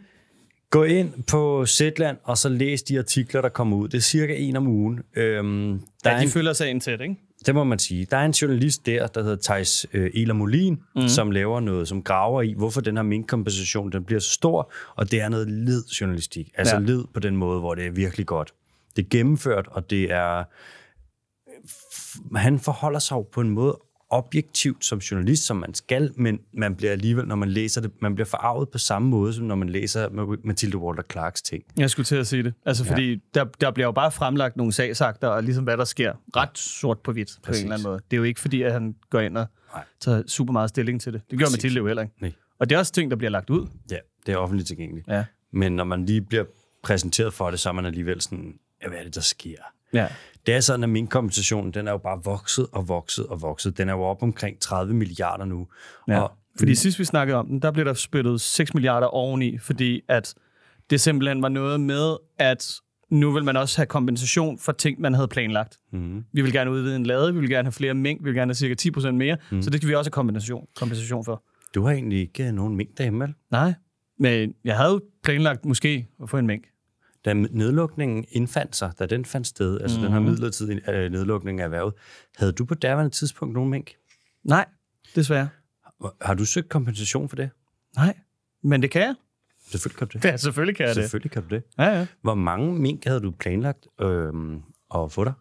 Gå ind på Zetland, og så læs de artikler, der kommer ud. Det er cirka en om ugen. Øhm, der ja, de en, følger sig ind tæt, ikke? Det må man sige. Der er en journalist der, der hedder Thijs øh, Ela Molin, mm. som laver noget, som graver i, hvorfor den her minkkompensation den bliver så stor, og det er noget led journalistik. Altså ja. led på den måde, hvor det er virkelig godt. Det er gennemført, og det er... Han forholder sig jo på en måde objektivt som journalist, som man skal, men man bliver alligevel, når man læser det, man bliver forarvet på samme måde, som når man læser Mathilde Walter Clarks ting. Jeg skulle til at sige det. Altså, fordi ja. der, der bliver jo bare fremlagt nogle sagsakter, og ligesom hvad der sker, ret sort på hvidt, på en eller anden måde. Det er jo ikke fordi, at han går ind og Nej. tager super meget stilling til det. Det gør Præcis. Mathilde jo heller ikke. Nej. Og det er også ting, der bliver lagt ud. Ja, det er offentligt tilgængeligt. Ja. Men når man lige bliver præsenteret for det, så er man alligevel sådan, hvad er det, der sker? Ja. Det er sådan, at min kompensation, den er jo bare vokset og vokset og vokset. Den er jo op omkring 30 milliarder nu. Ja. Og, fordi sidst vi snakkede om den, der blev der spyttet 6 milliarder oveni, fordi at det simpelthen var noget med, at nu vil man også have kompensation for ting, man havde planlagt. Mm. Vi vil gerne udvide en lade, vi vil gerne have flere mink, vi vil gerne have cirka 10% mere, mm. så det skal vi også have kompensation, kompensation for. Du har egentlig ikke nogen mink derhjemme, vel? Nej, men jeg havde planlagt måske at få en mink da nedlukningen indfandt sig, da den fandt sted, altså mm. den her mhm. midlertidige øh, nedlukning af erhvervet, havde du på derværende tidspunkt nogen mink? Nej, desværre. Har du søgt kompensation for det? Nej, men det kan jeg. Selvfølgelig kan du det. Ja, selvfølgelig kan jeg selvfølgelig det. Selvfølgelig kan du det. Ja, ja. Hvor mange mink havde du planlagt øh, at få dig?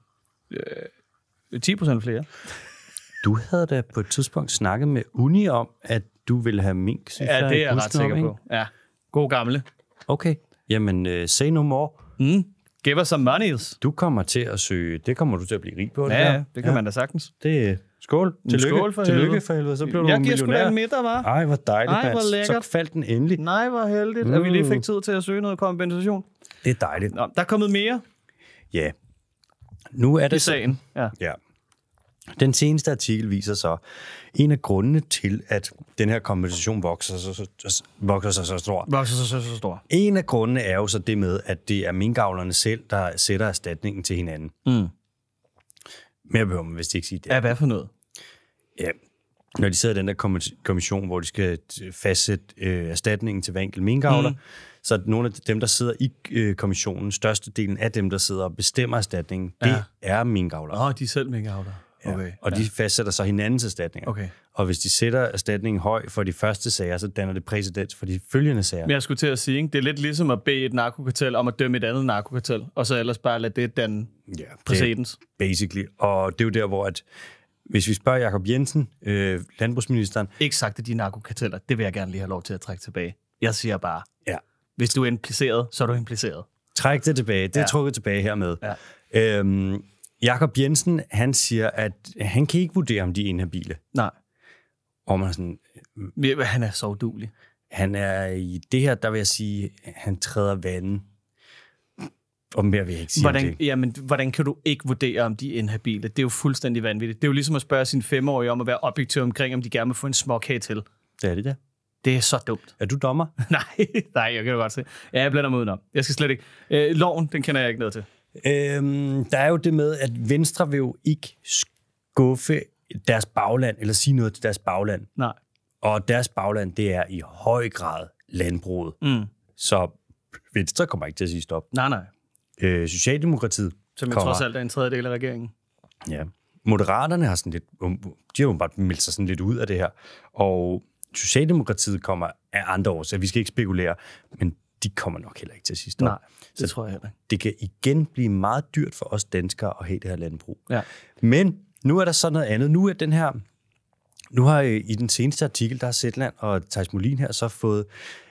Øh, 10 procent flere. Du havde da på et tidspunkt snakket med Uni om, at du ville have mink. ja, det er jeg ret sikker på. Ja. God gamle. Okay, jamen uh, say no more. Mm. Give us some monies. Du kommer til at søge, det kommer du til at blive rig på. Ja, det, det kan ja. man da sagtens. Det, skål. Tillykke. Skål for Tillykke helvede. for helvede. Så blev du Jeg giver sgu da en middag, var. Ej, hvor dejligt, Ej, hvor lækkert. Så faldt den endelig. Nej, hvor heldigt, mm. at vi lige fik mm. tid til at søge noget kompensation. Det er dejligt. Nå, der er kommet mere. Ja. Nu er det... I sagen. Ja. ja. Den seneste artikel viser så en af grundene til, at den her kompensation vokser, så, så, vokser så, så stor. Vokser så, så, så stor. En af grundene er jo så det med, at det er minkavlerne selv, der sætter erstatningen til hinanden. Mm. Mere behøver man vist ikke siger det. Ja, hvad for noget? Ja, når de sidder i den der kommission, hvor de skal øh, fastsætte øh, erstatningen til hver enkelt minkavler, mm. så nogle af dem, der sidder i øh, kommissionen, størstedelen af dem, der sidder og bestemmer erstatningen, ja. det er minkavlere. oh, de er selv minkavlere. Ja. Okay. Og de fastsætter så hinandens erstatninger. Okay. Og hvis de sætter erstatningen høj for de første sager, så danner det præcedens for de følgende sager. Men jeg skulle til at sige, ikke? det er lidt ligesom at bede et narkokartel om at dømme et andet narkokartel, og så ellers bare lade det danne ja, præcedens. Basically. Og det er jo der, hvor at hvis vi spørger Jakob Jensen, øh, landbrugsministeren... Ikke sagt, at de narkokarteller, det vil jeg gerne lige have lov til at trække tilbage. Jeg siger bare, ja. hvis du er impliceret, så er du impliceret. Træk det tilbage. Det er ja. trukket tilbage hermed. Ja. Øhm, Jakob Jensen, han siger, at han kan ikke vurdere, om de er inhabile. Nej. Og man er sådan... Mm. Han er så udulig. Han er i det her, der vil jeg sige, han træder vandet. Og mere vil jeg ikke sige hvordan, det. Jamen, hvordan kan du ikke vurdere, om de er inhabile? Det er jo fuldstændig vanvittigt. Det er jo ligesom at spørge sin femårige om at være objektiv omkring, om de gerne vil få en småkage til. Det er det der. Det er så dumt. Er du dommer? nej, nej, jeg kan jo godt se. Ja, jeg blander mig udenom. Jeg skal slet ikke. Øh, loven, den kender jeg ikke noget til. Øhm, der er jo det med, at Venstre vil jo ikke skuffe deres bagland, eller sige noget til deres bagland. Nej. Og deres bagland, det er i høj grad landbruget. Mm. Så Venstre kommer ikke til at sige stop. Nej, nej. Øh, Socialdemokratiet Som jeg kommer... trods alt er en tredjedel af regeringen. Ja. Moderaterne har sådan lidt, um, de har jo bare meldt sig sådan lidt ud af det her. Og Socialdemokratiet kommer af andre årsager. Vi skal ikke spekulere, men de kommer nok heller ikke til sidst. Nej, det så tror jeg heller ikke. Det kan igen blive meget dyrt for os danskere at have det her landbrug. Ja. Men nu er der så noget andet. Nu er den her... Nu har øh, i den seneste artikel, der har Sætland og Thijs Molin her så fået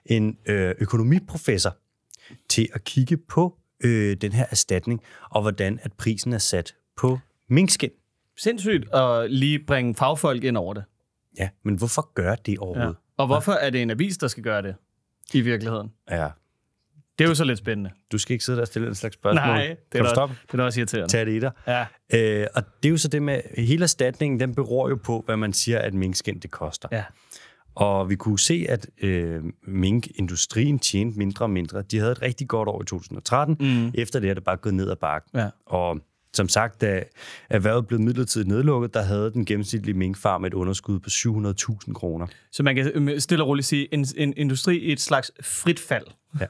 en øh, økonomiprofessor til at kigge på øh, den her erstatning, og hvordan at prisen er sat på minkskin. Sindssygt at lige bringe fagfolk ind over det. Ja, men hvorfor gør det overhovedet? Ja. Og hvorfor er det en avis, der skal gøre det i virkeligheden? Ja, det er jo så lidt spændende. Du skal ikke sidde der og stille en slags spørgsmål. Nej, det kan er, da, stoppe? det er også irriterende. Tag det i dig. Ja. Øh, og det er jo så det med, hele erstatningen, den beror jo på, hvad man siger, at minkskind det koster. Ja. Og vi kunne se, at øh, minkindustrien tjente mindre og mindre. De havde et rigtig godt år i 2013. Mm. Efter det er det bare gået ned ad bakken. Ja. Og som sagt, da erhvervet blev midlertidigt nedlukket, der havde den gennemsnitlige minkfarm et underskud på 700.000 kroner. Så man kan øhm, stille og roligt sige, en, en industri i et slags frit fald. Ja.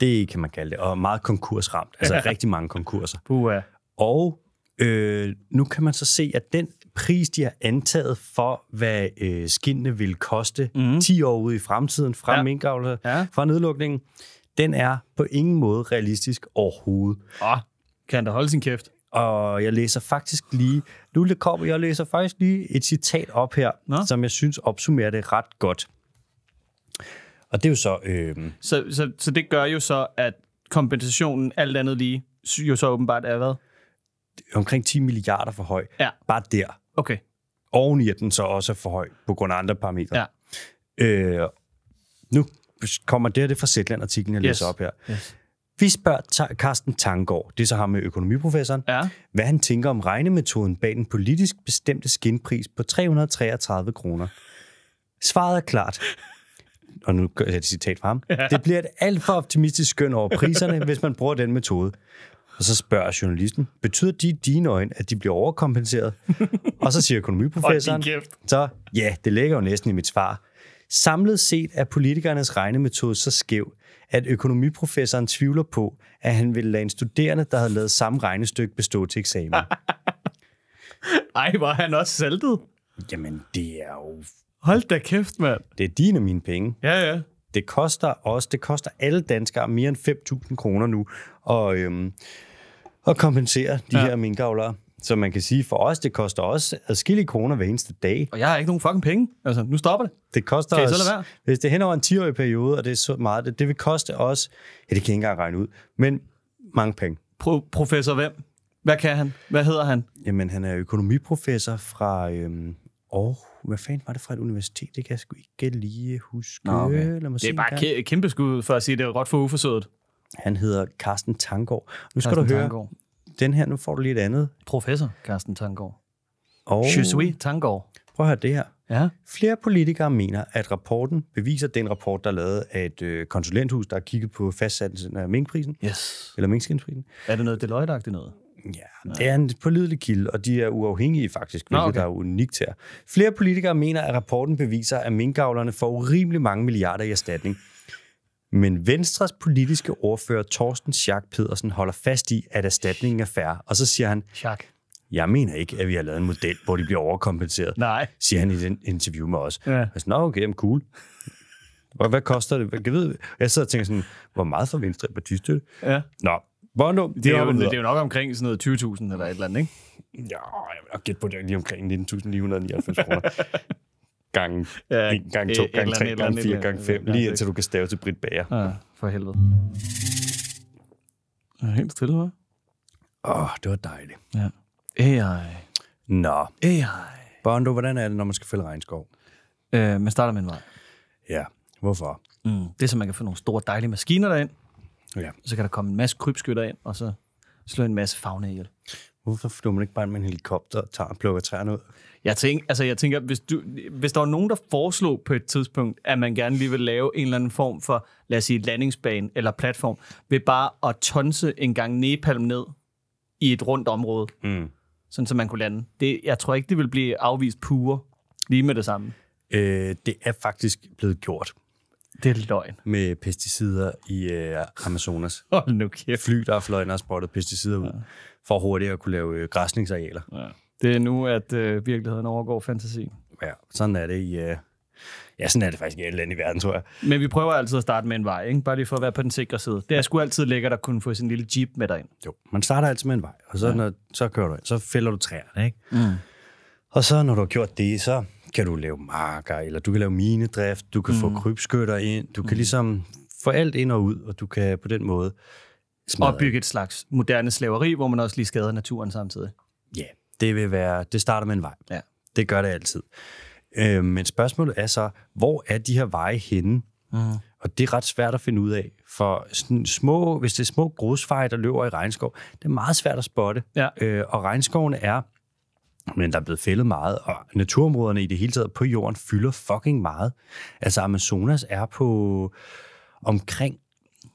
Det kan man kalde det. Og meget konkursramt. Altså rigtig mange konkurser. Pua. Og øh, nu kan man så se, at den pris, de har antaget for, hvad øh, skindene vil koste mm. 10 år ude i fremtiden fra ja. minkavlet, ja. fra nedlukningen, den er på ingen måde realistisk overhovedet. Åh, kan der holde sin kæft? Og jeg læser faktisk lige, nu kommer jeg læser faktisk lige et citat op her, Nå? som jeg synes opsummerer det ret godt. Og det er jo så... Øh... Så, så, så det gør jo så, at kompensationen alt andet lige jo så åbenbart er hvad? Omkring 10 milliarder for høj. Ja. Bare der. Okay. Oven i, at den så også er for høj på grund af andre parametre. Ja. Øh, nu kommer det her, det fra Zetland-artiklen, jeg yes. læser op her. Yes. Vi spørger Carsten Tangård, det er så ham med økonomiprofessoren, ja. hvad han tænker om regnemetoden bag den politisk bestemte skinpris på 333 kroner. Svaret er klart og nu gør jeg et citat fra ham, ja. det bliver et alt for optimistisk skøn over priserne, hvis man bruger den metode. Og så spørger journalisten, betyder de dine øjne, at de bliver overkompenseret? og så siger økonomiprofessoren, så ja, det ligger jo næsten i mit svar. Samlet set er politikernes regnemetode så skæv, at økonomiprofessoren tvivler på, at han ville lade en studerende, der havde lavet samme regnestykke, bestå til eksamen. Ej, var han også saltet? Jamen, det er jo Hold da kæft, mand. Det er dine mine penge. Ja, ja. Det koster også, det koster alle danskere mere end 5.000 kroner nu og, øhm, at kompensere de ja. her minkavlere. Så man kan sige, for os, det koster os adskillige kroner hver eneste dag. Og jeg har ikke nogen fucking penge. Altså, nu stopper det. Det koster kan os, være? hvis det er hen over en 10-årig periode, og det er så meget, det, det vil koste os, ja, det kan ikke engang regne ud, men mange penge. Pro- professor hvem? Hvad kan han? Hvad hedder han? Jamen, han er økonomiprofessor fra øhm, Aarhus hvad fanden var det fra et universitet? Det kan jeg sgu ikke lige huske. Nå, okay. Lad mig det er bare kæ- kæmpe skud for at sige, det er godt for uforsøget. Han hedder Carsten Tangård. Nu skal Carsten du høre Tangård. den her, nu får du lige et andet. Professor Carsten Tangård. Og... Chusui Tangård. Prøv at høre det her. Ja. Flere politikere mener, at rapporten beviser den rapport, der er lavet af et øh, konsulenthus, der har kigget på fastsættelsen af minkprisen. Yes. Eller minkskindsprisen. Er det noget deloitte noget? Ja, det er en pålidelig kilde, og de er uafhængige faktisk, hvilket Nå, okay. der er unikt her. Flere politikere mener, at rapporten beviser, at minkavlerne får urimelig mange milliarder i erstatning. Men Venstres politiske ordfører Torsten Schack Pedersen holder fast i, at erstatningen er færre. Og så siger han, Schack. jeg mener ikke, at vi har lavet en model, hvor de bliver overkompenseret. Nej. Siger han i den interview med os. Ja. Altså, Nå okay, jamen cool. Hvad, hvad koster det? Jeg, ved, jeg sidder og tænker sådan, hvor meget for Venstre på partistøtte? Ja. Nå, hvor det, det, er jo, det er jo nok omkring sådan noget 20.000 eller et eller andet, ikke? Ja, jeg vil nok gætte på, det lige omkring 19.999 kroner. gange ja, 1, gang 2, gange 3, gange 4, gange 5, lige indtil du kan stave til Britt Bager. Ja, for helvede. Jeg er helt stille, hva'? Åh, oh, det var dejligt. Ja. AI. Nå. AI. Bondo, hvordan er det, når man skal fælde regnskov? Øh, man starter med en vej. Ja, hvorfor? Mm. Det er, så man kan få nogle store, dejlige maskiner derind, Ja. Så kan der komme en masse krybskytter ind, og så slå en masse fagne ihjel. Hvorfor flyver man ikke bare med en helikopter og tager og plukker træerne ud? Jeg, tænker, altså jeg tænker, hvis, du, hvis der var nogen, der foreslog på et tidspunkt, at man gerne lige vil lave en eller anden form for, lad os sige, landingsbane eller platform, ved bare at tonse en gang Nepal ned i et rundt område, mm. sådan så man kunne lande. Det, jeg tror ikke, det vil blive afvist pure lige med det samme. Øh, det er faktisk blevet gjort. Det er løgn. Med pesticider i øh, Amazonas. Hold nu kæft. Fly, der er fløjende og sprøjtet pesticider ud, ja. for hurtigt at kunne lave øh, græsningsarealer. Ja. Det er nu, at øh, virkeligheden overgår fantasien. Ja, sådan er det i... Øh, ja, sådan er det faktisk i alle lande i verden, tror jeg. Men vi prøver altid at starte med en vej, ikke? bare lige for at være på den sikre side. Det er sgu altid lækkert at kunne få sin lille jeep med dig ind. Jo, man starter altid med en vej, og så, ja. når, så kører du ind, så fælder du træerne, ikke? Mm. Og så når du har gjort det, så kan du lave marker, eller du kan lave minedrift, du kan mm. få krybskytter ind, du kan mm. ligesom få alt ind og ud, og du kan på den måde smadre. Opbygge et slags moderne slaveri, hvor man også lige skader naturen samtidig. Ja, yeah, det vil være, det starter med en vej. Ja. Det gør det altid. Øh, men spørgsmålet er så, hvor er de her veje henne? Mm. Og det er ret svært at finde ud af, for sådan små, hvis det er små grusveje, der løber i regnskov, det er meget svært at spotte. Ja. Øh, og regnskoven er men der er blevet fældet meget, og naturområderne i det hele taget på jorden fylder fucking meget. Altså Amazonas er på omkring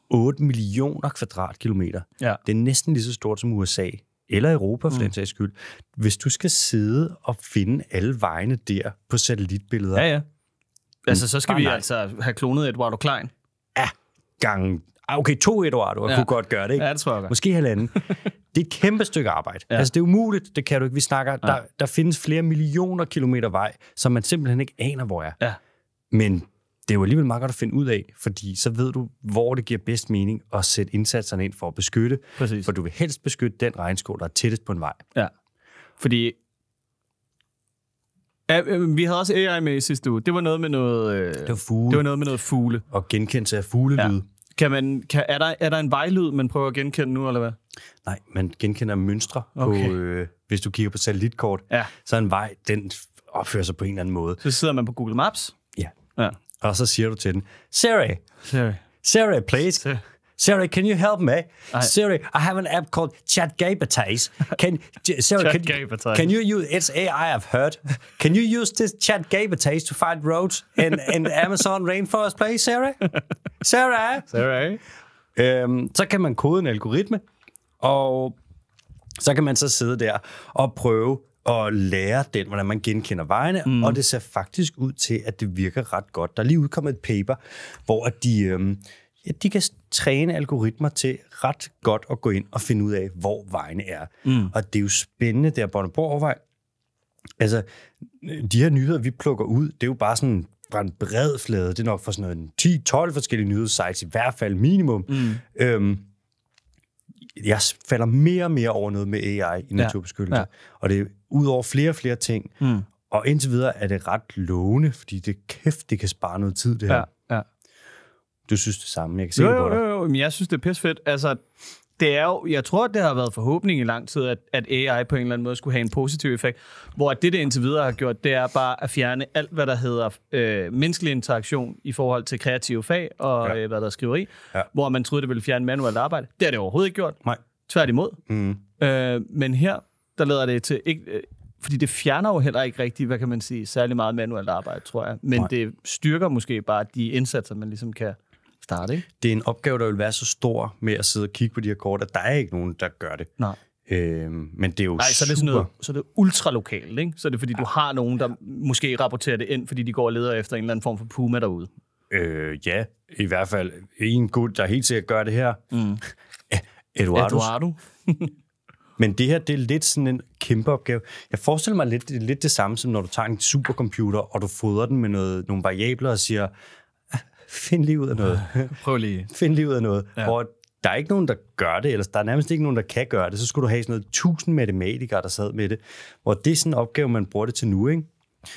8 millioner kvadratkilometer. Ja. Det er næsten lige så stort som USA, eller Europa for mm. den sags skyld. Hvis du skal sidde og finde alle vejene der på satellitbilleder... Ja, ja. Altså, så skal vi nej. altså have klonet Eduardo Klein. Ja, gang Ah, okay, to Eduardo ja. kunne godt gøre det, ikke? Ja, det tror jeg Måske halvanden. Det er et kæmpe stykke arbejde. Ja. Altså, det er umuligt, det kan du ikke. Vi snakker, ja. der, der findes flere millioner kilometer vej, som man simpelthen ikke aner, hvor er. Ja. Men det er jo alligevel meget godt at finde ud af, fordi så ved du, hvor det giver bedst mening at sætte indsatserne ind for at beskytte. Præcis. For du vil helst beskytte den regnskov, der er tættest på en vej. Ja, fordi Ja, øh, vi havde også AI med i sidste uge. Det var noget med noget... Øh, det, var fugle. det var noget med noget fugle. Og genkendelse af fuglelyd. Ja. Kan man, kan, er, der, er der en vejlyd, man prøver at genkende nu, eller hvad? Nej, man genkender mønstre. Okay. På, øh, hvis du kigger på satellitkort, ja. så er en vej, den opfører sig på en eller anden måde. Så sidder man på Google Maps? Ja. ja. Og så siger du til den, Siri, Siri, Siri please, Siri. Siri, can you help me? I, Siri, I have an app called ChatGPT. Can Siri, Chat can, can, you use it's AI? I've heard. Can you use this ChatGPT to find roads in in Amazon rainforest, place, Siri? Siri. Siri. Øhm, så kan man kode en algoritme, og så kan man så sidde der og prøve at lære den, hvordan man genkender vejene, mm. og det ser faktisk ud til, at det virker ret godt. Der er lige udkommet et paper, hvor de øhm, ja, de kan træne algoritmer til ret godt at gå ind og finde ud af, hvor vejene er. Mm. Og det er jo spændende der, bonneborg overvej. Altså, de her nyheder, vi plukker ud, det er jo bare sådan fra en bred flade. Det er nok for sådan noget 10-12 forskellige nyhedssites, i hvert fald minimum. Mm. Øhm, jeg falder mere og mere over noget med AI i naturbeskyttelse. Ja. Ja. Og det er ud over flere og flere ting. Mm. Og indtil videre er det ret lovende, fordi det kæft, det kan spare noget tid, det her. Ja. Du synes det samme, jeg kan se jo, det på dig. Jo, jo, jo, men jeg synes, det er pissefedt. Altså, det er jo, jeg tror, det har været forhåbning i lang tid, at, at AI på en eller anden måde skulle have en positiv effekt. Hvor det, det indtil videre har gjort, det er bare at fjerne alt, hvad der hedder øh, menneskelig interaktion i forhold til kreative fag og ja. øh, hvad der er skriveri. Ja. Hvor man troede, det ville fjerne manuelt arbejde. Det har det overhovedet ikke gjort. Nej. Tværtimod. Mm. Øh, men her, der leder det til... Ikke, øh, fordi det fjerner jo heller ikke rigtigt, hvad kan man sige, særlig meget manuelt arbejde, tror jeg. Men Nej. det styrker måske bare de indsatser, man ligesom kan starte. Ikke? Det er en opgave, der vil være så stor med at sidde og kigge på de her kort, at der er ikke nogen, der gør det. Nej. Øhm, men det er jo Nej, så er det sådan noget, så er det ultralokalt, ikke? Så er det fordi, du har nogen, der måske rapporterer det ind, fordi de går og leder efter en eller anden form for puma derude. Øh, ja, i hvert fald en god, der helt sikkert gør det her. Mm. Eduardo. Eduardo. men det her, det er lidt sådan en kæmpe opgave. Jeg forestiller mig lidt, det er lidt det samme, som når du tager en supercomputer, og du fodrer den med noget, nogle variabler og siger, Find lige ud af noget. Prøv lige. Find lige ud af noget. Ja. Hvor der er ikke nogen, der gør det, eller der er nærmest ikke nogen, der kan gøre det. Så skulle du have sådan noget tusind matematikere, der sad med det. Hvor det er sådan en opgave, man bruger det til nu, ikke?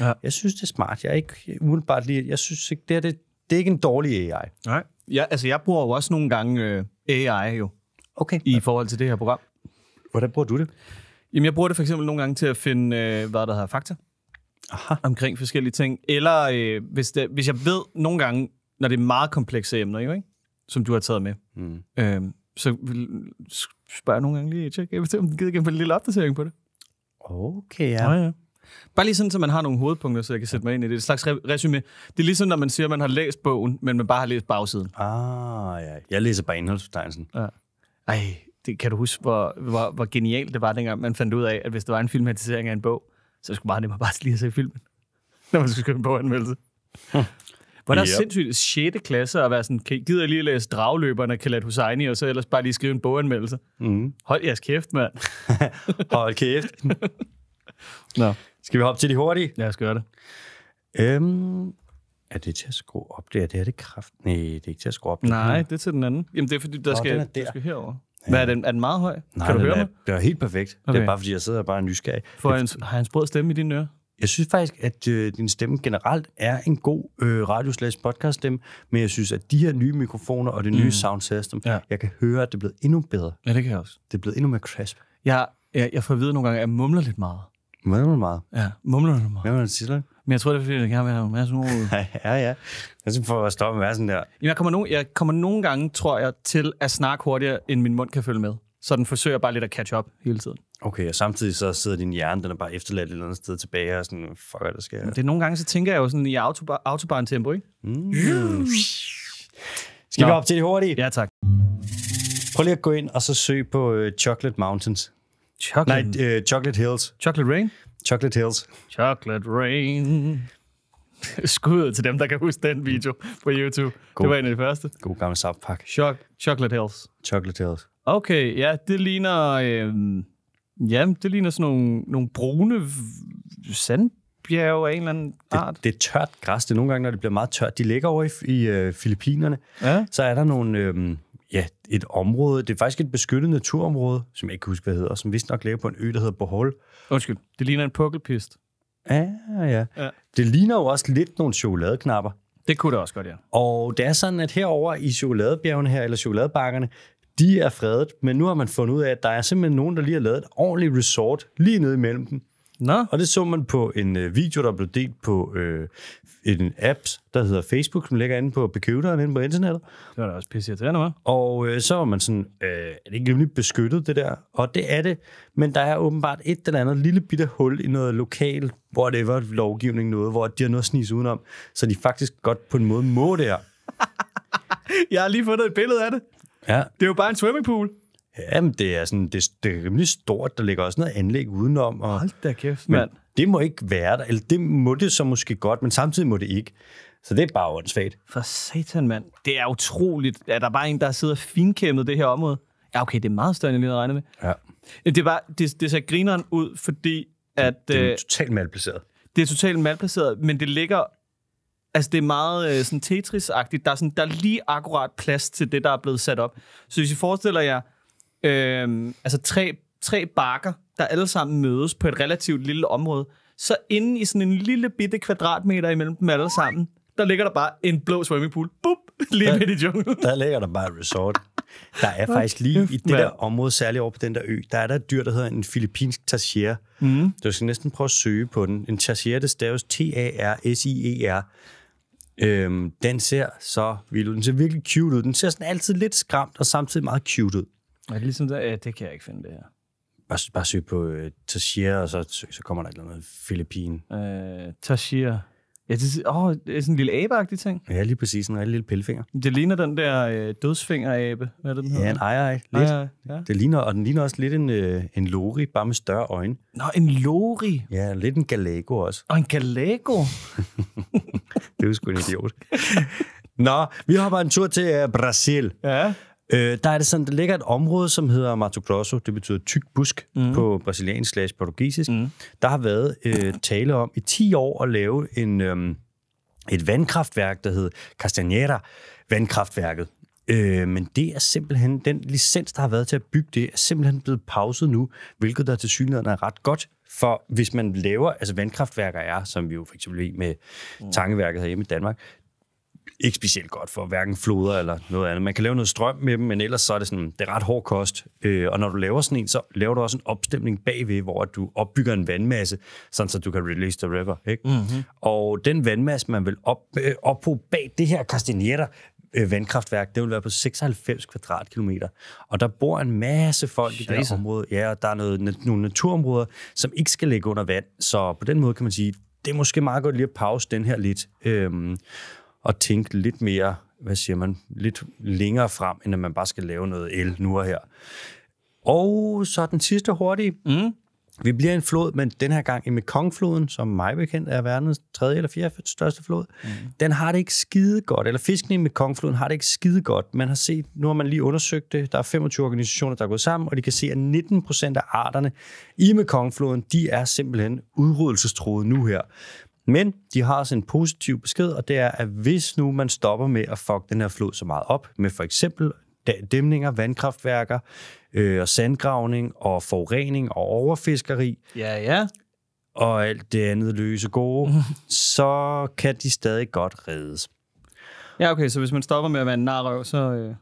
Ja. Jeg synes, det er smart. Jeg er ikke umiddelbart lige... Jeg synes ikke, det, er, det, det er ikke en dårlig AI. Nej. Ja, altså, jeg bruger jo også nogle gange øh, AI jo. Okay. I forhold til det her program. Hvordan bruger du det? Jamen, jeg bruger det for eksempel nogle gange til at finde, øh, hvad der hedder fakta. Aha. Omkring forskellige ting. Eller øh, hvis, det, hvis jeg ved nogle gange, når det er meget komplekse emner, jo, ikke? som du har taget med, mm. øhm, så spørger jeg nogle gange lige, tjek, jeg vil se, om du gider gennem en lille opdatering på det. Okay, ja. Nå, ja. Bare lige sådan, så man har nogle hovedpunkter, så jeg kan sætte mig ind i det. Det er et slags re- resume. Det er ligesom, når man siger, at man har læst bogen, men man bare har læst bagsiden. Ah, ja. Jeg læser bare indholdsbetegnelsen. Ja. Ej, det, kan du huske, hvor, hvor, hvor genialt det var, dengang man fandt ud af, at hvis der var en filmatisering af en bog, så skulle man bare bare lige se filmen, når man skulle skrive en boganmeldelse. Hm. Var der yep. sindssygt 6. klasse at være sådan, gider jeg lige læse dragløberne, Khaled Husseini, og så ellers bare lige skrive en boganmeldelse? Mm. Hold jeres kæft, mand. Hold kæft. Nå. Skal vi hoppe til de hurtige? Lad os gøre det. Øhm, er det til at skrue op der? Det er det kraft. Nej, det er ikke til at skrue op. Nej, det er til den anden. Jamen, det er fordi, der, Nå, skal, der. Du skal herover. Hvad er den? Er den meget høj? Nej, kan du høre mig? Det er helt perfekt. Okay. Det er bare fordi, jeg sidder og bare er nysgerrig. For jeg har han sprød stemme i dine ører? Jeg synes faktisk, at øh, din stemme generelt er en god øh, radio-podcast-stemme, men jeg synes, at de her nye mikrofoner og det nye mm. sound system, ja. jeg kan høre, at det er blevet endnu bedre. Ja, det kan jeg også. Det er blevet endnu mere crisp. Jeg, jeg, jeg får at vide nogle gange, at jeg mumler lidt meget. Mumler meget? Ja, mumler lidt meget. Mumler lidt meget. Men jeg tror, det er fordi, det kan have en masse ord. ja, ja. Jeg synes, for at stoppe med sådan der. Jamen, jeg, kommer no- jeg kommer nogle gange, tror jeg, til at snakke hurtigere, end min mund kan følge med. Så den forsøger bare lidt at catch up hele tiden. Okay, og samtidig så sidder din hjerne, den er bare efterladt et eller andet sted tilbage, og sådan, fuck, hvad der sker. det er nogle gange, så tænker jeg jo sådan i autobahn-tempo, ikke? Mm. Skal Nå. vi op til det hurtigt? Ja, tak. Prøv lige at gå ind og så søg på uh, Chocolate Mountains. Chocolate? Nej, uh, Chocolate Hills. Chocolate Rain? Chocolate Hills. Chocolate Rain. Skud til dem, der kan huske den video på YouTube. God. Det var en af de første. God gammel South Choc- Chocolate Hills. Chocolate Hills. Okay, ja, det ligner... Øh Ja, det ligner sådan nogle, nogle brune sandbjerge af en eller anden art. Det, det er tørt græs. Det er nogle gange, når det bliver meget tørt. De ligger over i, i øh, Filippinerne. Ja. Så er der nogle... Øh, ja, et område. Det er faktisk et beskyttet naturområde, som jeg ikke kan huske, hvad hedder, som vist nok ligger på en ø, der hedder Bohol. Undskyld, det ligner en pukkelpist. Ja, ja, ja. Det ligner jo også lidt nogle chokoladeknapper. Det kunne det også godt, ja. Og det er sådan, at herover i chokoladebjergene her, eller chokoladebakkerne, de er fredet, men nu har man fundet ud af, at der er simpelthen nogen, der lige har lavet et ordentligt resort lige nede imellem dem. Nå. Og det så man på en øh, video, der blev delt på øh, en app, der hedder Facebook, som ligger inde på computeren inde på internettet. Det var da også pisse irriterende, hva'? Og øh, så var man sådan, øh, er det ikke rimelig beskyttet, det der? Og det er det, men der er åbenbart et eller andet lille bitte hul i noget lokal, hvor det var lovgivning noget, hvor de har noget snise udenom, så de faktisk godt på en måde må det her. Jeg har lige fundet et billede af det. Ja. Det er jo bare en swimmingpool. Jamen, det er, sådan, det, det er rimelig stort. Der ligger også noget anlæg udenom. Og, Hold da kæft, mand. Det må ikke være der. Eller det må det så måske godt, men samtidig må det ikke. Så det er bare åndssvagt. For satan, mand. Det er utroligt, at der er bare en, der sidder finkæmmet det her område. Ja, okay, det er meget større, end jeg lige havde med. Ja. Det, er bare, det, det ser grineren ud, fordi at... Det, det er øh, totalt malplaceret. Det er totalt malplaceret, men det ligger Altså, det er meget øh, sådan Tetris-agtigt. Der er, sådan, der er lige akkurat plads til det, der er blevet sat op. Så hvis I forestiller jer, øh, altså tre, tre bakker, der alle sammen mødes på et relativt lille område, så inde i sådan en lille bitte kvadratmeter imellem dem alle sammen, der ligger der bare en blå swimmingpool. Boop! lige der, midt i junglen. Der ligger der bare et resort. Der er faktisk lige i det der område, særligt over på den der ø, der er der et dyr, der hedder en filippinsk tassier. Mm. Du skal næsten prøve at søge på den. En tassier, det staves T-A-R-S-I-E-R. Øhm, den ser så vild ud. Den ser virkelig cute ud. Den ser sådan altid lidt skræmt og samtidig meget cute ud. Er det ligesom der? Ja, øh, det kan jeg ikke finde det her. Bare, bare søg på øh, Tashir, og så, så kommer der et eller andet Filippin. Øh, Tashir. Ja, det er, åh, det er sådan en lille abeagtig ting. Ja, lige præcis. En rigtig lille pillefinger. Det ligner den der øh, dødsfingerabe. Hvad er det, den hedder? Ja, en ej, ej, lidt. Ej, ja. Det ligner, og den ligner også lidt en, øh, en lori, bare med større øjne. Nå, en lori? Ja, lidt en galago også. Og en galago? det er jo sgu en idiot. Nå, vi har bare en tur til uh, Brasil. Ja. Øh, der er det sådan, der ligger et område, som hedder Mato Grosso, det betyder tyk busk mm. på brasiliansk slash portugisisk. Mm. Der har været øh, tale om i 10 år at lave en, øh, et vandkraftværk, der hedder Castanheira vandkraftværket. Øh, men det er simpelthen, den licens, der har været til at bygge det, er simpelthen blevet pauset nu, hvilket der til synligheden er ret godt, for hvis man laver, altså vandkraftværker er, som vi jo for eksempel med mm. tangeværket herhjemme i Danmark, ikke specielt godt for hverken floder eller noget andet. Man kan lave noget strøm med dem, men ellers så er det, sådan, det er ret hård kost. Øh, og når du laver sådan en, så laver du også en opstemning bagved, hvor du opbygger en vandmasse, sådan så du kan release the river. Ikke? Mm-hmm. Og den vandmasse, man vil op, øh, op på bag det her Castaneda, øh, vandkraftværk, det vil være på 96 kvadratkilometer. Og der bor en masse folk Jesus. i det her område. Ja, og der er noget, nogle naturområder, som ikke skal ligge under vand. Så på den måde kan man sige, det er måske meget godt lige at pause den her lidt. Øhm, at tænke lidt mere, hvad siger man, lidt længere frem, end at man bare skal lave noget el nu og her. Og så den sidste hurtige. Mm. Vi bliver en flod, men den her gang i Mekongfloden, som mig bekendt er verdens tredje eller fjerde største flod, mm. den har det ikke skide godt, eller fisken i Mekongfloden har det ikke skide godt. Man har set, nu har man lige undersøgt det, der er 25 organisationer, der er gået sammen, og de kan se, at 19 procent af arterne i Mekongfloden, de er simpelthen udryddelsestruede nu her. Men de har også en positiv besked, og det er, at hvis nu man stopper med at fuck den her flod så meget op, med for eksempel dæmninger, vandkraftværker, øh, og sandgravning, og forurening, og overfiskeri, ja, ja. og alt det andet løse gode, så kan de stadig godt reddes. Ja, okay, så hvis man stopper med at være en narrøv, så... Øh,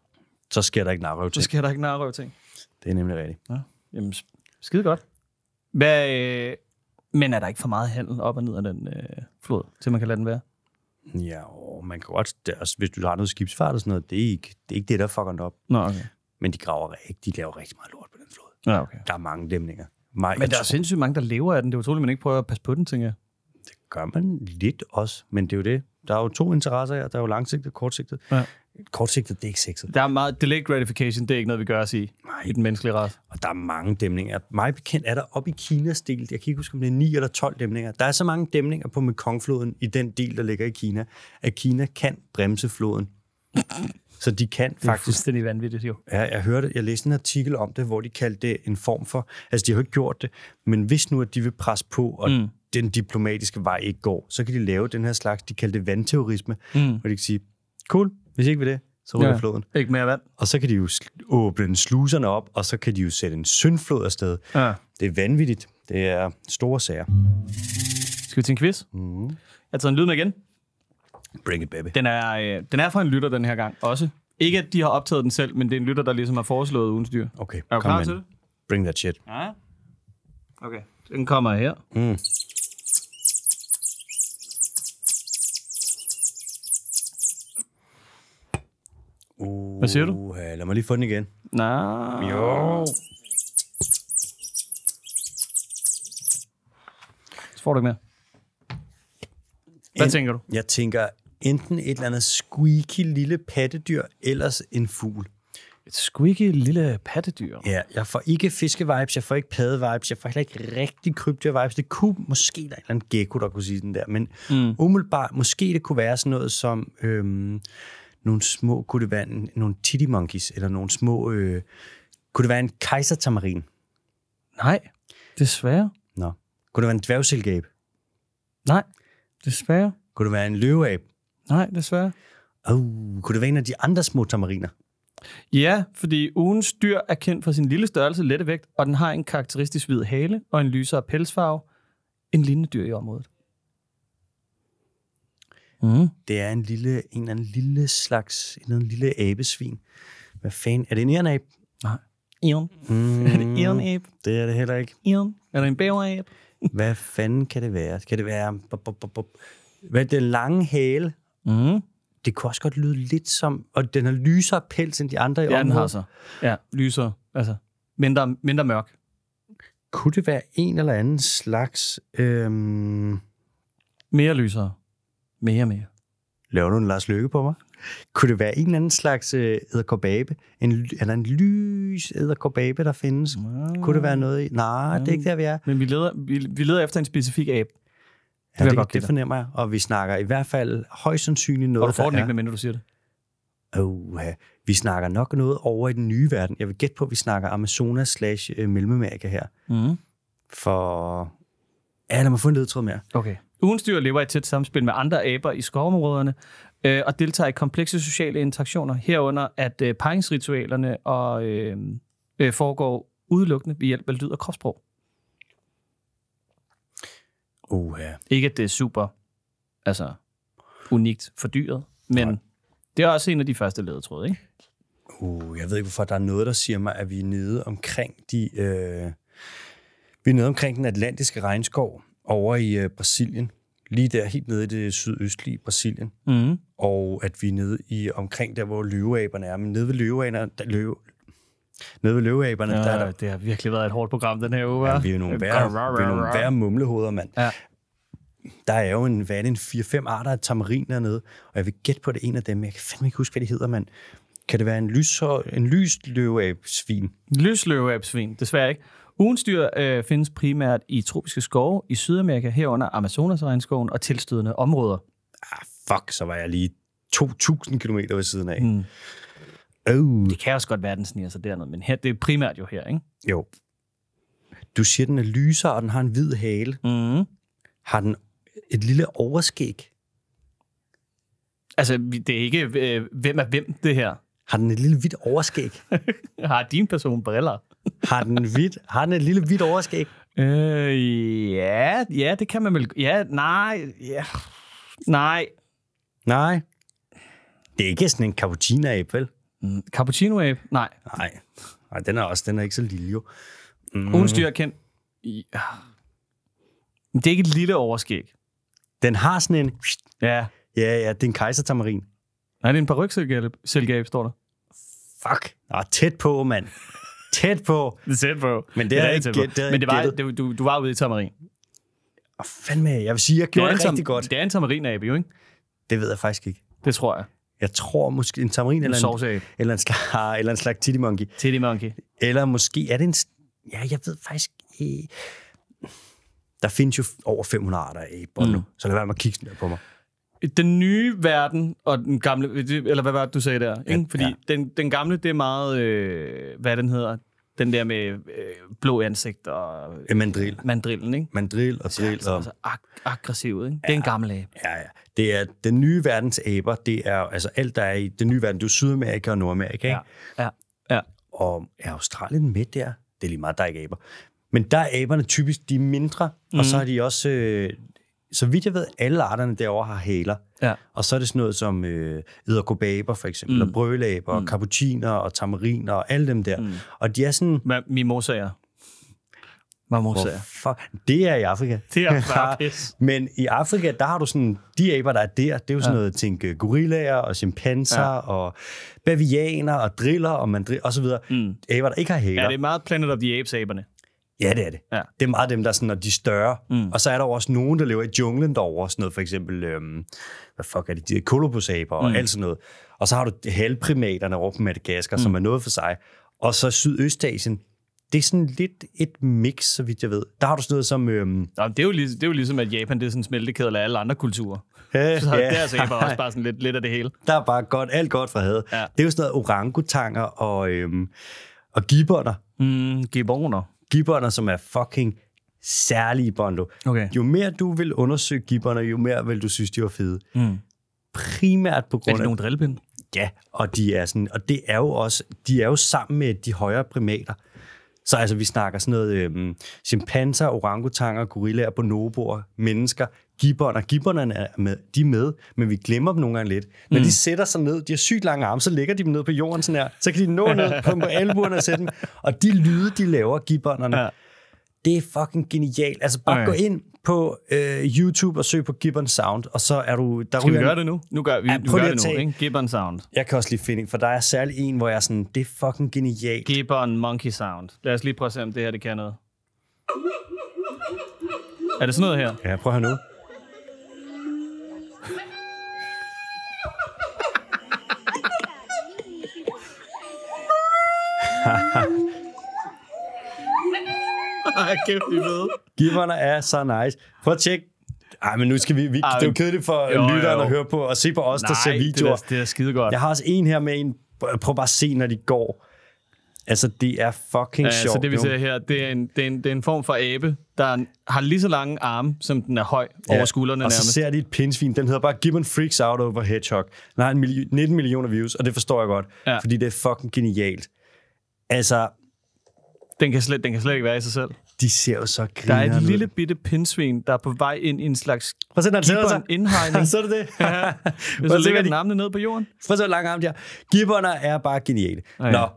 så sker der ikke narrøv ting. Så sker der ikke narrøv ting. Det er nemlig rigtigt. Ja. Jamen, skide godt. Hvad, øh, men er der ikke for meget handel op og ned af den øh, flod, til man kan lade den være? Ja, åh, man kan godt, altså, hvis du har noget skibsfart og sådan noget, det er ikke det, er ikke det der fucker den op. Nå, okay. Men de graver rigtig, de laver rigtig meget lort på den flod. Ja, okay. Der er mange dæmninger. Meget, men der er sindssygt mange, der lever af den. Det er utroligt, man ikke prøver at passe på den, tænker jeg. Det gør man lidt også, men det er jo det. Der er jo to interesser her. Der er jo langsigtet og kortsigtet. Ja kortsigtet, det er ikke sexet. Der er meget delayed gratification, det er ikke noget, vi gør os i, Nej. i den menneskelige ret. Og der er mange dæmninger. Mig bekendt er der op i Kinas del, jeg kan ikke huske, om det er 9 eller 12 dæmninger. Der er så mange dæmninger på Mekongfloden i den del, der ligger i Kina, at Kina kan bremse floden. Så de kan faktisk... Det er faktisk, fuldstændig vanvittigt, jo. Ja, jeg hørte, jeg læste en artikel om det, hvor de kaldte det en form for... Altså, de har jo ikke gjort det, men hvis nu, at de vil presse på, og mm. den diplomatiske vej ikke går, så kan de lave den her slags, de kaldte det vandterrorisme, mm. hvor de kan sige, cool, hvis ikke ved det, så ryger ja. floden. Ikke mere vand. Og så kan de jo åbne sluserne op, og så kan de jo sætte en syndflod afsted. Ja. Det er vanvittigt. Det er store sager. Skal vi til en quiz? Mm. Jeg har en lyd med igen. Bring it, baby. Den er, øh, den er fra en lytter den her gang også. Ikke, at de har optaget den selv, men det er en lytter, der ligesom har foreslået ugens dyr. Okay, er du klar til det? Bring that shit. Ja. Okay, den kommer her. Mm. Hvad siger du? Uh, lad mig lige få den igen. Nej. Jo. Så får du ikke mere. Hvad en, tænker du? Jeg tænker enten et eller andet squeaky lille pattedyr, ellers en fugl. Et squeaky lille pattedyr? Ja, jeg får ikke fiske-vibes, jeg får ikke paddevibes, vibes jeg får heller ikke rigtig krybdyr-vibes. Det kunne måske være en eller anden gecko, der kunne sige den der, men mm. umiddelbart, måske det kunne være sådan noget som... Øhm, nogle små, kunne det være en, nogle titty monkeys, eller nogle små, øh, kunne det være en kejsertamarin? Nej, desværre. Nå. Kunne det være en dværgsilkeabe? Nej, desværre. Kunne det være en løveab? Nej, desværre. Oh, kunne det være en af de andre små tamariner? Ja, fordi ugens dyr er kendt for sin lille størrelse, lette vægt, og den har en karakteristisk hvid hale og en lysere pelsfarve En lignende dyr i området. Mm. Det er en lille, en eller anden lille slags, en eller anden lille abesvin. Hvad fanden? Er det en ærenab? Nej. Ion. Mm, er det en Det er det heller ikke. Ion. Er det en bæverab? Hvad fanden kan det være? Kan det være... Bup, bup, bup. Hvad er det lange hale? Mm. Det kunne også godt lyde lidt som... Og den har lysere pels end de andre i ja, området. Ja, den har så. Ja, lysere. Altså, mindre, mindre mørk. Kunne det være en eller anden slags... Øhm... Mere lysere mere og mere. Laver du en Lars Lykke på mig? Kunne det være en eller anden slags æderkorbabe? Øh, en, er der en lys æderkorbabe, der findes? Nå. Kunne det være noget i? Nej, ja. det er ikke der, vi er. Men vi leder, vi, vi leder efter en specifik abe. Ja, det, det, godt det fornemmer jeg, og vi snakker i hvert fald højst sandsynligt noget, Og du får den ikke, medmindre du siger det. Oh, ja. vi snakker nok noget over i den nye verden. Jeg vil gætte på, at vi snakker Amazonas slash øh, Mellemamerika her. Mm. For... Ja, lad mig få en ledtråd mere. Okay. Ugens dyr lever i tæt samspil med andre aber i skovområderne øh, og deltager i komplekse sociale interaktioner, herunder at øh, paringsritualerne og, øh, øh, foregår udelukkende ved hjælp af lyd og kropssprog. ja. Ikke at det er super altså, unikt for dyret, men Nej. det er også en af de første ledetråde, ikke? Uh, jeg ved ikke, hvorfor der er noget, der siger mig, at vi er nede omkring de... Øh, vi er nede omkring den atlantiske regnskov, over i øh, Brasilien, lige der helt nede i det sydøstlige Brasilien, mm. og at vi er nede i, omkring der, hvor løveaberne er, men nede ved løveaberne, der, løve, Nede ved løveaberne, ja, der er der... Det har virkelig været et hårdt program den her uge, ja, øh, vi er nogle værre, vi er nogle værre mumlehoveder, mand. Ja. Der er jo en, hvad er det, en 4-5 arter af tamarin dernede, og jeg vil gætte på det en af dem. Jeg kan fandme ikke huske, hvad det hedder, mand. Kan det være en, lys, en lyst løveabsvin? Lys løveabsvin, desværre ikke. Ugens dyr øh, findes primært i tropiske skove i Sydamerika, herunder Amazonasregnskoven og tilstødende områder. Ah, fuck, så var jeg lige 2.000 km ved siden af. Mm. Oh. Det kan også godt være, den sniger sig dernede, men her, det er primært jo her, ikke? Jo. Du siger, den er lysere, og den har en hvid hale. Mm. Har den et lille overskæg? Altså, det er ikke, øh, hvem er hvem, det her. Har den et lille hvidt overskæg? har din person briller? Har den, hvid, har den et lille hvidt overskæg? Øh, ja, ja, det kan man vel... Ja, nej, ja, nej. Nej. Det er ikke sådan en cappuccino ape vel? Mm, cappuccino ape Nej. Nej. Nej, den er også den er ikke så lille, jo. Mm. Uden styr kendt. Ja. Det er ikke et lille overskæg. Den har sådan en... Ja. Ja, ja, det er en kejsertamarin. Nej, det er en parykselgab, står der. Fuck. Nå, tæt på, mand. Tæt på. Tæt på. Men det er, ikke, det er Men det var, det, du, du var ude i Tamarin. Og fandme, jeg vil sige, jeg gjorde det, det rigtig godt. Det er en tamarin-abe, jo ikke? Det ved jeg faktisk ikke. Det tror jeg. Jeg tror måske en tamarin en eller, en, eller en, slag, eller en slags titty monkey. Titty monkey. Eller måske er det en... Ja, jeg ved faktisk... Øh, der findes jo over 500 arter af æber mm. nu, så lad være med at kigge på mig den nye verden og den gamle, eller hvad var det, du sagde der? Ikke? Ja, Fordi ja. Den, den gamle, det er meget, øh, hvad den hedder, den der med øh, blå ansigt og... Øh, mandril. Mandrillen, ikke? Mandril og drill. Altså, og... altså ag- aggressivt, ikke? Ja, det er en gammel abe. Ja, ja. Det er den nye verdens aber, det er altså alt, der er i den nye verden. Det er Sydamerika og Nordamerika, ikke? Ja, ja. ja. Og er Australien med der? Det er lige meget, der er ikke aber. Men der er aberne typisk de mindre, mm. og mhm. så har de også øh, så vidt jeg ved, alle arterne derovre har haler. Ja. Og så er det sådan noget som øh, edderkobaber for eksempel, mm. og brølæber, mm. og kaputiner, og tamariner, og alle dem der. Mm. Og de er sådan... Hvad, mimosaer? Marmosaer. Fuck? Det er i Afrika. Det er bare Men i Afrika, der har du sådan, de aber, der er der, det er jo sådan ja. noget, tænk øh, gorillaer og chimpanser ja. og bavianer og driller og mandri, og så videre. Mm. Aber, der ikke har haler. Ja, det er meget Planet of the Apes-aberne. Ja, det er det. Ja. Det er meget dem, der sådan, når de er større. Mm. Og så er der jo også nogen, der lever i junglen derovre, sådan noget, for eksempel, øhm, hvad fuck er det, de koloposaber mm. og alt sådan noget. Og så har du halvprimaterne over på Madagaskar, mm. som er noget for sig. Og så Sydøstasien, det er sådan lidt et mix, så vidt jeg ved. Der har du sådan noget som... Øhm... Nå, det, er jo ligesom, det er jo ligesom, at Japan det er sådan en smeltekedel af alle andre kulturer. så ja. det der er Japan også bare sådan lidt, lidt af det hele. Der er bare godt, alt godt fra had. Ja. Det er jo sådan noget orangutanger og, øhm, og gibboner. Mm, gibboner gibberne, som er fucking særlige bondo. Okay. Jo mere du vil undersøge gibberne, jo mere vil du synes, de var fede. Mm. Primært på grund af... Er det nogle Ja, og, de er sådan, og det er jo også, de er jo sammen med de højere primater. Så altså, vi snakker sådan noget øhm, chimpanser, orangutanger, gorillaer, bonoboer, mennesker gibberne. Gibberne er med, de er med, men vi glemmer dem nogle gange lidt. Når mm. de sætter sig ned, de har sygt lange arme, så lægger de dem ned på jorden sådan her. Så kan de nå ned, på albuerne og sætte dem. Og de lyde, de laver, gibberne, ja. det er fucking genialt. Altså bare okay. gå ind på øh, YouTube og søg på Gibbon Sound, og så er du... Der Skal vi gøre det nu? Nu gør vi, ja, gør det nu, ikke? Gibbon Sound. Jeg kan også lige finde for der er særlig en, hvor jeg er sådan, det er fucking genialt. Gibbon Monkey Sound. Lad os lige prøve at se, om det her det kan noget. Er det sådan noget her? Ja, prøv at høre nu. Ej, kæft, vi ved. er så nice. Prøv at tjekke ej, men nu skal vi... vi Ej, det er jo kedeligt for jo, lytteren jo. at høre på og se på os, Nej, der ser videoer. det er, det er skide godt. Jeg har også en her med en... Prøv bare at se, når de går. Altså, det er fucking ja, sjovt. Altså, det vi ser her, det er, en, det, er en, det er en form for abe, der har lige så lange arme, som den er høj ja, over skuldrene nærmest. Og så ser de et pinsvin. Den hedder bare Gibbon Freaks Out Over Hedgehog. Den har en 19 millioner views, og det forstår jeg godt, ja. fordi det er fucking genialt. Altså... Den kan, slet, den kan slet ikke være i sig selv. De ser jo så griner. Der er et lille bitte pindsvin, der er på vej ind i en slags Prøv at se, når sig. indhegning. så er det det. Hvis så ligger de... den armene ned på jorden. Prøv at se, lang arm de har. Gibberne er bare geniale. Okay. Nå,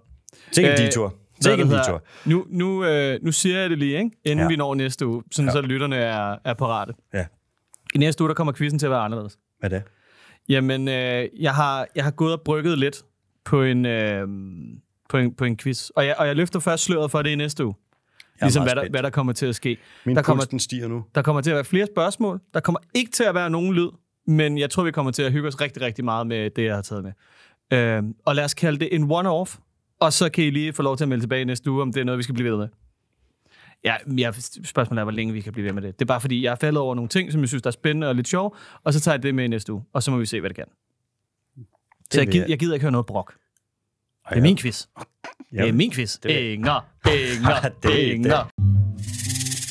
tænk en øh, detur. Tænk en detur. Nu, nu, øh, nu siger jeg det lige, ikke? inden ja. vi når næste uge, sådan ja. så lytterne er, er parate. Ja. I næste uge, der kommer quizzen til at være anderledes. Hvad er det? Jamen, øh, jeg, har, jeg har gået og brygget lidt på en... Øh, på en, på en quiz. Og jeg, og jeg løfter først sløret for det i næste uge. Jeg ligesom hvad der, hvad der kommer til at ske. Min der kommer, den stiger nu. Der kommer til at være flere spørgsmål. Der kommer ikke til at være nogen lyd, men jeg tror, vi kommer til at hygge os rigtig, rigtig meget med det, jeg har taget med. Øhm, og lad os kalde det en one-off, og så kan I lige få lov til at melde tilbage næste uge, om det er noget, vi skal blive ved med. Ja, jeg, spørgsmålet er, hvor længe vi kan blive ved med det. Det er bare fordi, jeg er faldet over nogle ting, som jeg synes, der er spændende og lidt sjov, og så tager jeg det med i næste uge, og så må vi se, hvad det kan. Det så jeg, jeg gider ikke høre noget brok. Ej, det er min quiz. Ja. det er min quiz. Inger, Inger, Inger.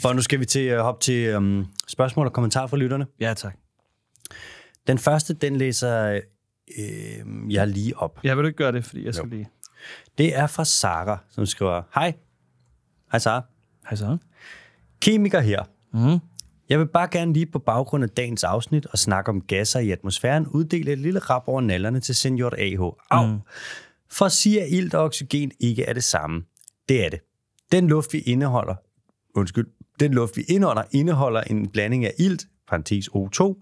Og nu skal vi til at øh, hoppe til um, spørgsmål og kommentarer fra lytterne. Ja, tak. Den første, den læser øh, jeg lige op. Ja, vil du ikke gøre det, fordi jeg skal jo. lige... Det er fra Sara, som skriver, Hej. Hej Sara. Hej Sara. Kemiker her. Mm. Jeg vil bare gerne lige på baggrund af dagens afsnit og snakke om gasser i atmosfæren, uddele et lille rap over nallerne til Senior AH. Au. Mm. For at sige, at ilt og oxygen ikke er det samme. Det er det. Den luft, vi indeholder, undskyld, den luft, vi indånder, indeholder en blanding af ilt, parentes O2,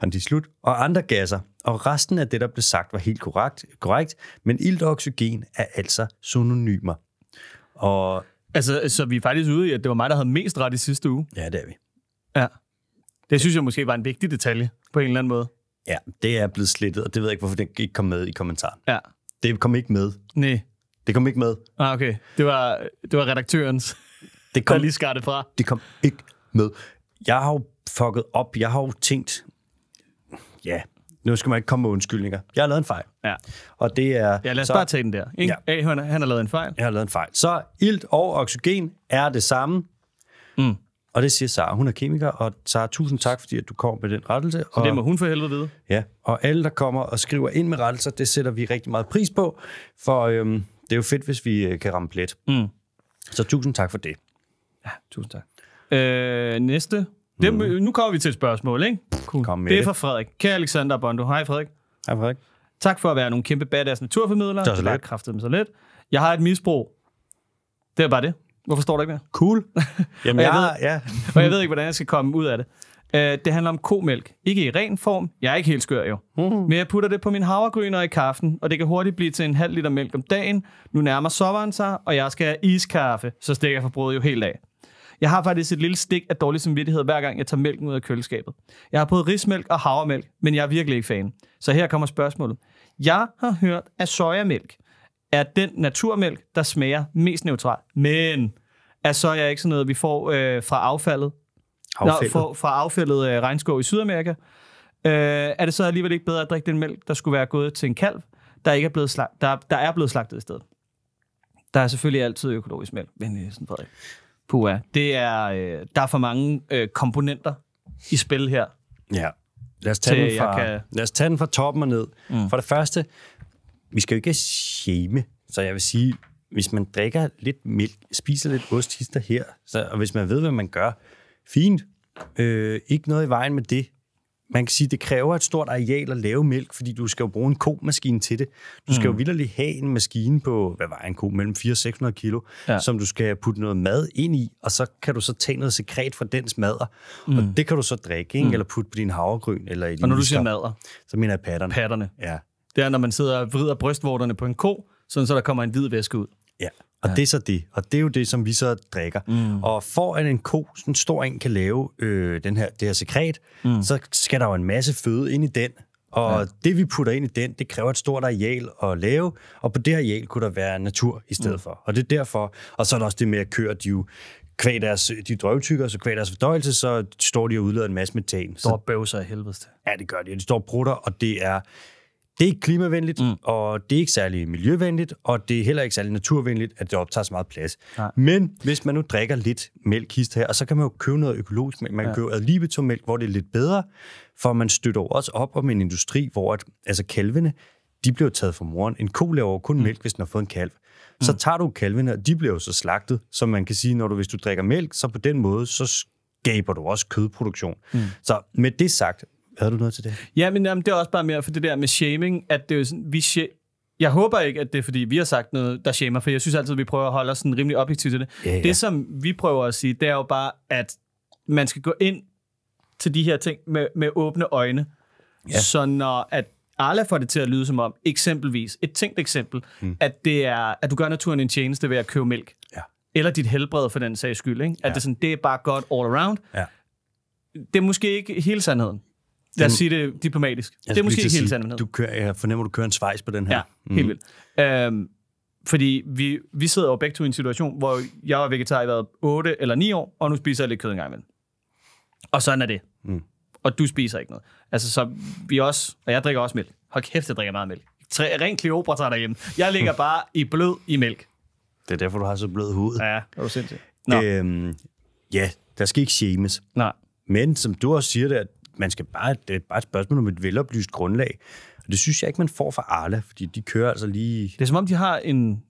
parentes slut, og andre gasser, og resten af det, der blev sagt, var helt korrekt, korrekt men ilt og oxygen er altså synonymer. Og altså, så vi er faktisk ude i, at det var mig, der havde mest ret i sidste uge? Ja, det er vi. Ja. Det synes jeg måske var en vigtig detalje, på en eller anden måde. Ja, det er blevet slettet, og det ved jeg ikke, hvorfor det ikke kom med i kommentaren. Ja, det kom ikke med. Nej. Det kom ikke med. Ah, okay. Det var, det var redaktørens, det kom, der lige skar det fra. Det kom ikke med. Jeg har jo fucket op. Jeg har jo tænkt, ja, nu skal man ikke komme med undskyldninger. Jeg har lavet en fejl. Ja. Og det er... Ja, lad os så, bare tage den der. Ikke? Ja. A, han, han har lavet en fejl. Jeg har lavet en fejl. Så ilt og oxygen er det samme. Mm. Og det siger Sara. Hun er kemiker, og Sara, tusind tak, fordi at du kom med den rettelse. Og, så det må hun for helvede vide. Ja, og alle, der kommer og skriver ind med rettelser, det sætter vi rigtig meget pris på, for øhm, det er jo fedt, hvis vi øh, kan ramme plet. Mm. Så tusind tak for det. Ja, tusind tak. Øh, næste. Det, mm. Nu kommer vi til et spørgsmål, ikke? Cool. Kom med det er fra Frederik. Kære Alexander Bondo. Hej Frederik. Hej Frederik. Tak for at være nogle kæmpe badass naturformidlere. Det er så let. Det så let. Jeg har et misbrug. Det er bare det. Hvorfor står der ikke mere? Cool. Jamen, og, jeg ved, ja. og jeg ved ikke, hvordan jeg skal komme ud af det. Uh, det handler om komælk. Ikke i ren form. Jeg er ikke helt skør jo. Mm. Men jeg putter det på min havregryn og i kaffen, og det kan hurtigt blive til en halv liter mælk om dagen. Nu nærmer sommeren sig, og jeg skal have iskaffe, så stikker jeg forbruget jo helt af. Jeg har faktisk et lille stik af dårlig samvittighed, hver gang jeg tager mælken ud af køleskabet. Jeg har både rismælk og havremælk, men jeg er virkelig ikke fan. Så her kommer spørgsmålet. Jeg har hørt, at sojamælk er den naturmælk, der smager mest neutralt. Men er soja ikke sådan noget, vi får øh, fra affaldet? affaldet. Nå, for, fra affaldet øh, regnskov i Sydamerika. Øh, er det så alligevel ikke bedre at drikke den mælk, der skulle være gået til en kalv, der, ikke er, blevet slagt, der, der er blevet slagtet i stedet? Der er selvfølgelig altid økologisk mælk, men øh, sådan Frederik. Pua, det er, øh, der er for mange øh, komponenter i spil her. Ja, lad os tage, til, den, fra, kan... lad os tage den fra toppen og ned. Mm. For det første, vi skal jo ikke shame. Så jeg vil sige, hvis man drikker lidt mælk, spiser lidt ost hister her, så, og hvis man ved, hvad man gør, fint. Øh, ikke noget i vejen med det. Man kan sige, det kræver et stort areal at lave mælk, fordi du skal jo bruge en komaskine til det. Du skal mm. jo vildt have en maskine på, hvad var en ko, mellem 400 og 600 kilo, ja. som du skal putte noget mad ind i, og så kan du så tage noget sekret fra dens madder, mm. og det kan du så drikke, ikke? Mm. eller putte på din havregryn, eller i din Og når du siger madder? Så mener jeg patterne. Patterne. Ja det er, når man sidder og vrider brystvorterne på en ko, sådan så der kommer en hvid væske ud. Ja, og ja. det er så det. Og det er jo det, som vi så drikker. Mm. Og for at en ko, sådan en stor en, kan lave øh, den her, det her sekret, mm. så skal der jo en masse føde ind i den. Og ja. det, vi putter ind i den, det kræver et stort areal at lave, og på det areal kunne der være natur i stedet mm. for. Og det er derfor. Og så er der også det med, at køre, de jo kvæg deres, de drøvtykker, så kvæg deres fordøjelse, så står de og udleder en masse metan. Står og bøvser i helvede til. Ja, det gør de. De står og prutter, og det er det er ikke klimavenligt, mm. og det er ikke særlig miljøvenligt, og det er heller ikke særlig naturvenligt, at det optager så meget plads. Nej. Men hvis man nu drikker lidt mælk her, og så kan man jo købe noget økologisk mælk. Man kan ja. købe ad mælk hvor det er lidt bedre, for man støtter også op om en industri, hvor at, altså kalvene, de bliver taget fra moren. En ko laver kun mm. mælk, hvis den har fået en kalv. Så mm. tager du kalvene, og de bliver jo så slagtet, så man kan sige, når du, hvis du drikker mælk, så på den måde, så skaber du også kødproduktion. Mm. Så med det sagt, havde du noget til det? Ja, men jamen, det er også bare mere for det der med shaming, at det er sådan, vi jeg håber ikke, at det er, fordi vi har sagt noget, der shamer, for jeg synes altid, at vi prøver at holde os sådan rimelig objektivt til det. Ja, ja. Det, som vi prøver at sige, det er jo bare, at man skal gå ind til de her ting med, med åbne øjne. Ja. Så når at Arla får det til at lyde som om, eksempelvis, et tænkt eksempel, mm. at, det er, at du gør naturen en tjeneste ved at købe mælk. Ja. Eller dit helbred for den sags skyld. Ikke? At ja. det, sådan, det er bare godt all around. Ja. Det er måske ikke hele sandheden. Lad os sige det diplomatisk. Jeg det er måske ikke helt sandheden. Du kører, jeg fornemmer, du kører en svejs på den her. Ja, mm. helt vildt. Øhm, fordi vi, vi sidder jo begge to i en situation, hvor jeg var vegetar i været 8 eller 9 år, og nu spiser jeg lidt kød en gang imellem. Og sådan er det. Mm. Og du spiser ikke noget. Altså, så vi også, og jeg drikker også mælk. Hold kæft, jeg drikker meget mælk. Tre, ren Cleopatra derhjemme. Jeg ligger bare i blød i mælk. Det er derfor, du har så blød hud. Ja, det er du sindssygt. Øhm, ja, der skal ikke shames. Nej. Men som du også siger, det, man skal bare, det er bare et spørgsmål om et veloplyst grundlag. Og det synes jeg ikke, man får fra Arla, fordi de kører altså lige... Det er som om, de har en, en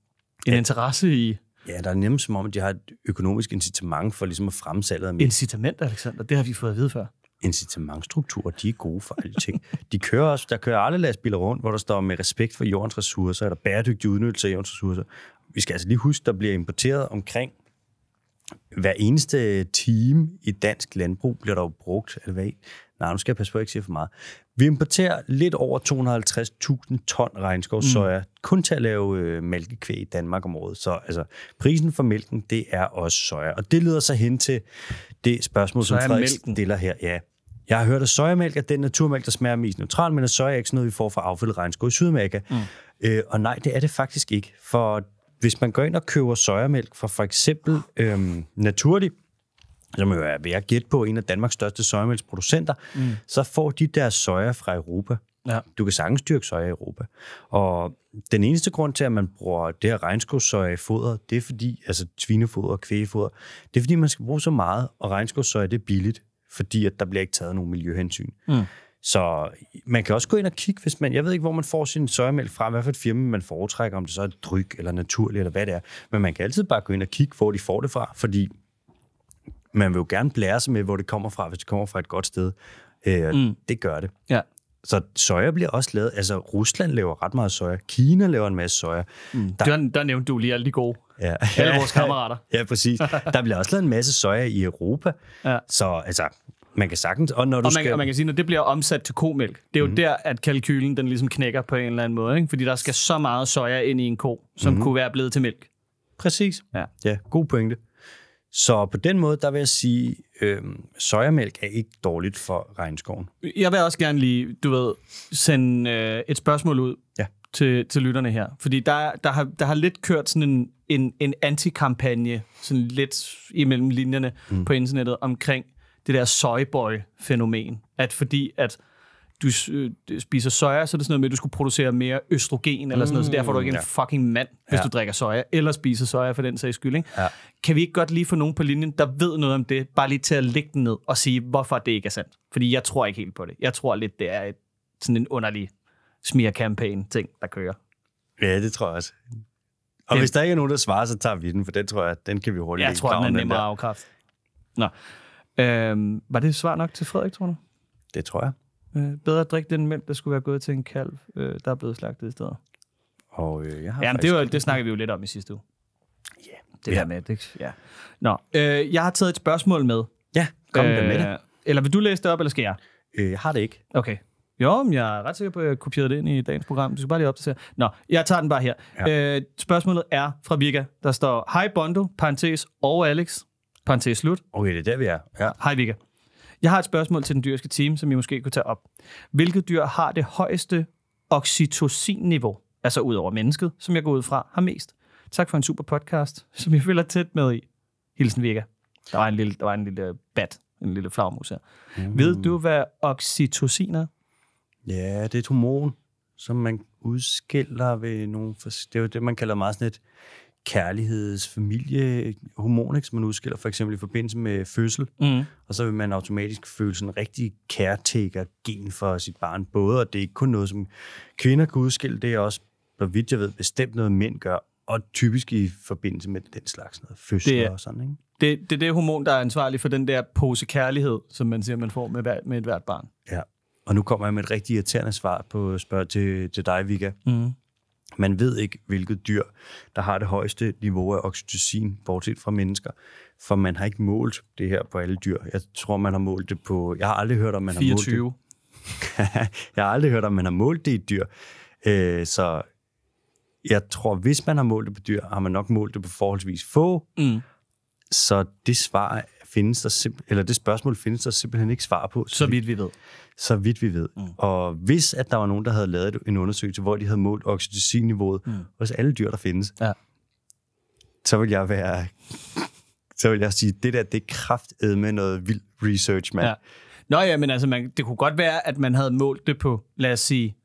ja. interesse i... Ja, der er nemlig som om, at de har et økonomisk incitament for ligesom at fremsælge dem. Incitament, Alexander, det har vi fået at vide før. Incitamentstrukturer, de er gode for alle ting. de kører også, der kører alle lastbiler rundt, hvor der står med respekt for jordens ressourcer, eller bæredygtig udnyttelse af jordens ressourcer. Vi skal altså lige huske, der bliver importeret omkring hver eneste time i dansk landbrug bliver der jo brugt, eller hvad? Nej, nu skal jeg passe på, at jeg ikke siger for meget. Vi importerer lidt over 250.000 ton regnskovssøjer, mm. kun til at lave øh, mælkekvæg i Danmark om året. Så altså, prisen for mælken, det er også soja. Og det leder så hen til det spørgsmål, som Frederik stiller her. Ja. Jeg har hørt, at sojamælk er den naturmælk, der smager mest neutral, men at soja er ikke sådan noget, vi får fra affaldet regnskov i Sydamerika. Mm. Øh, og nej, det er det faktisk ikke, for hvis man går ind og køber sojamælk fra for eksempel øhm, Naturlig, som jo er ved at gætte på en af Danmarks største sojamælksproducenter, mm. så får de deres soja fra Europa. Ja. Du kan sagtens dyrke soja i Europa. Og den eneste grund til, at man bruger det her regnskovssoja i foder, det er fordi, altså svinefoder og kvægefoder, det er fordi, man skal bruge så meget, og regnskovssoja det er billigt, fordi at der bliver ikke taget nogen miljøhensyn. Mm. Så man kan også gå ind og kigge, hvis man, jeg ved ikke, hvor man får sin søjemælk fra, hvad for et firma man foretrækker, om det så er dryg eller naturlig eller hvad det er. Men man kan altid bare gå ind og kigge, hvor de får det fra, fordi man vil jo gerne blære sig med, hvor det kommer fra, hvis det kommer fra et godt sted. Øh, mm. Det gør det. Ja. Så soja bliver også lavet, altså Rusland laver ret meget soja, Kina laver en masse soja. Mm. Der, der, der nævnte du lige alle de gode, ja. alle vores kammerater. ja, præcis. Der bliver også lavet en masse soja i Europa, ja. så altså, man kan sagtens, og når du og man, skal... Og man kan sige, når det bliver omsat til komælk, det er jo mm-hmm. der, at kalkylen den ligesom knækker på en eller anden måde, ikke? fordi der skal så meget soja ind i en ko, som mm-hmm. kunne være blevet til mælk. Præcis. Ja, ja god pointe. Så på den måde, der vil jeg sige, øh, sojamælk er ikke dårligt for regnskoven. Jeg vil også gerne lige, du ved, sende øh, et spørgsmål ud ja. til, til lytterne her. Fordi der, der, har, der har lidt kørt sådan en, en, en antikampagne, sådan lidt imellem linjerne mm. på internettet, omkring det der soyboy-fænomen. At fordi at du øh, spiser soja, så er det sådan noget med, at du skulle producere mere østrogen eller sådan noget, så derfor er du ikke en mm, ja. fucking mand, hvis ja. du drikker soja, eller spiser soja for den sags skyld. Ikke? Ja. Kan vi ikke godt lige få nogen på linjen, der ved noget om det, bare lige til at lægge den ned og sige, hvorfor det ikke er sandt? Fordi jeg tror ikke helt på det. Jeg tror lidt, det er et, sådan en underlig smear-campaign-ting, der kører. Ja, det tror jeg også. Og den, hvis der ikke er nogen, der svarer, så tager vi den, for den tror jeg, den kan vi hurtigt Jeg tror, den er nemmere afkræft. Nå. Øhm, var det svar nok til Frederik, tror du? Det tror jeg. Øh, bedre at drikke den mælk, der skulle være gået til en kalv, øh, der er blevet slagtet i stedet. Og øh, jeg har ja, faktisk... det, var, det snakkede vi jo lidt om i sidste uge. Ja. Yeah. Det ja. der med, det, ja. Nå, øh, jeg har taget et spørgsmål med. Ja, kom øh, med det. Øh, eller vil du læse det op, eller skal jeg? Øh, jeg har det ikke. Okay. Jo, men jeg er ret sikker på, at jeg kopierede det ind i dagens program. Du skal bare lige opdatere. Nå, jeg tager den bare her. Ja. Øh, spørgsmålet er fra Vika, der står, Hej Bondo, parentes, og Alex. Parenthes slut. Okay, det er der, vi er. Ja. Hej, Vika. Jeg har et spørgsmål til den dyrske team, som I måske kunne tage op. Hvilket dyr har det højeste oxytocin-niveau, altså ud over mennesket, som jeg går ud fra, har mest? Tak for en super podcast, som jeg føler tæt med i. Hilsen Vika. Der var en lille, der var en lille øh, bat, en lille flagmus her. Mm. Ved du, hvad oxytocin er? Ja, det er et hormon, som man udskiller ved nogle... Det er jo det, man kalder meget sådan et kærligheds, familie, som man udskiller, for eksempel i forbindelse med fødsel. Mm. Og så vil man automatisk føle sådan en rigtig caretaker-gen for sit barn både, og det er ikke kun noget, som kvinder kan udskille, det er også, hvor vidt jeg ved, bestemt noget, mænd gør, og typisk i forbindelse med den slags noget, fødsel det, og sådan, ikke? Det, det er det hormon, der er ansvarlig for den der pose kærlighed, som man siger, man får med, hver, med et hvert barn. Ja, og nu kommer jeg med et rigtig irriterende svar på spørg til, til dig, Vika. Mm. Man ved ikke, hvilket dyr, der har det højeste niveau af oxytocin, bortset fra mennesker. For man har ikke målt det her på alle dyr. Jeg tror, man har målt det på... Jeg har aldrig hørt, om man 24. har målt det. jeg har aldrig hørt, om man har målt det i dyr. Øh, så jeg tror, hvis man har målt det på dyr, har man nok målt det på forholdsvis få. Mm. Så det svar findes der simp- eller det spørgsmål findes der simpelthen ikke svar på. Så, så vidt vi ved. Så vidt vi ved. Mm. Og hvis at der var nogen, der havde lavet en undersøgelse, hvor de havde målt oxytocin-niveauet mm. hos alle dyr, der findes, ja. så vil jeg være... Så vil jeg sige, det der, det er kraftedet med noget vild research, mand. Ja. Nå ja, men altså, man, det kunne godt være, at man havde målt det på, lad os sige,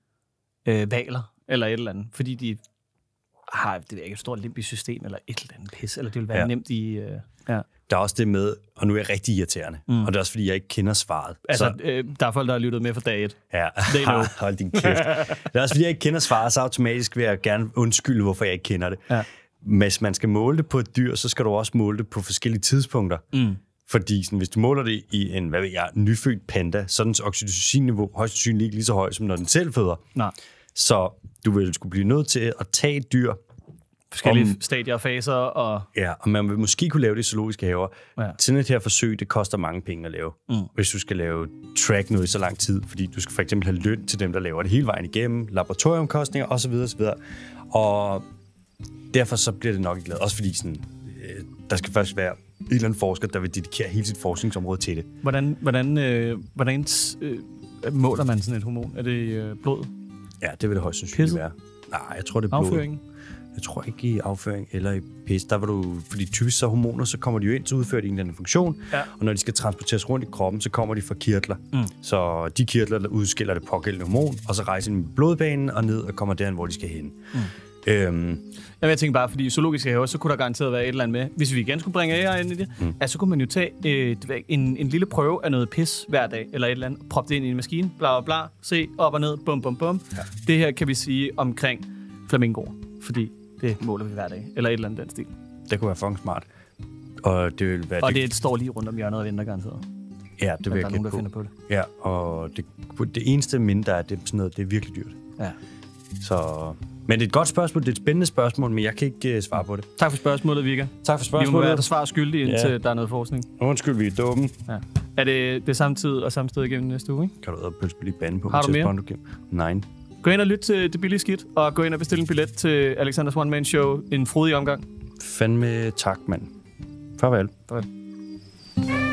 øh, valer eller et eller andet, fordi de har det ikke, et stort limbisk system eller et eller andet pis, eller det vil være ja. nemt i... Øh, ja. Der er også det med, og nu er jeg rigtig irriterende, mm. og det er også fordi, jeg ikke kender svaret. Altså, så, øh, der er folk, der har lyttet med fra dag et. Ja, They hold din kæft. det er også fordi, jeg ikke kender svaret, så automatisk vil jeg gerne undskylde, hvorfor jeg ikke kender det. Ja. Hvis man skal måle det på et dyr, så skal du også måle det på forskellige tidspunkter. Mm. Fordi sådan, hvis du måler det i en, hvad ved jeg, nyfødt panda, så er dens oxytocin-niveau højst sandsynligt ikke lige så højt, som når den selv føder. Nej. Så du vil skulle blive nødt til at tage et dyr, forskellige om, stadier og faser. Og... Ja, og man vil måske kunne lave det i zoologiske haver. Ja. Sådan et her forsøg, det koster mange penge at lave, mm. hvis du skal lave track noget i så lang tid, fordi du skal for eksempel have løn til dem, der laver det hele vejen igennem, laboratoriumkostninger osv. osv. Og derfor så bliver det nok ikke lavet, også fordi sådan, øh, der skal først være en eller anden forsker, der vil dedikere hele sit forskningsområde til det. Hvordan, hvordan, øh, hvordan øh, måler man sådan et hormon? Er det øh, blod? Ja, det vil det højst sandsynligt være. Nej, jeg tror, det er blod. Afføring? Jeg tror ikke i afføring eller i pis. Der var du, fordi typisk så hormoner, så kommer de jo ind, til at udføre en eller anden funktion. Ja. Og når de skal transporteres rundt i kroppen, så kommer de fra kirtler. Mm. Så de kirtler, der udskiller det pågældende hormon, og så rejser de med blodbanen og ned og kommer derhen, hvor de skal hen. Mm. Øhm. Jamen, jeg tænker bare, fordi zoologiske haver, så kunne der garanteret være et eller andet med. Hvis vi igen skulle bringe AI ind i det, mm. altså, så kunne man jo tage øh, et, en, en lille prøve af noget pis hver dag, eller et eller andet, proppe det ind i en maskine, bla bla bla, se op og ned, bum bum bum. Ja. Det her kan vi sige omkring flamingoer, fordi det måler vi hver dag, eller et eller andet den stil. Det kunne være fucking smart. Og det, vil være, og det, det står lige rundt om hjørnet og venter garanteret. Ja, det vil jeg der er nogen, der på. finder på det. Ja, og det, det eneste mindre er, det, sådan noget, det er virkelig dyrt. Ja. Så, men det er et godt spørgsmål, det er et spændende spørgsmål, men jeg kan ikke uh, svare på det. Tak for spørgsmålet, Vika. Tak for spørgsmålet. Vi må være der svar skyldig, indtil ja. der er noget forskning. Undskyld, vi er dumme. Ja. Er det, det samme tid og samme sted igennem næste uge, ikke? Kan du pludselig blive bandet på? Har du mere? Nej. Gå ind og lyt til Det Billige Skidt, og gå ind og bestil en billet til Alexanders One Man Show. En frodig omgang. med tak, mand. Farvel. Farvel.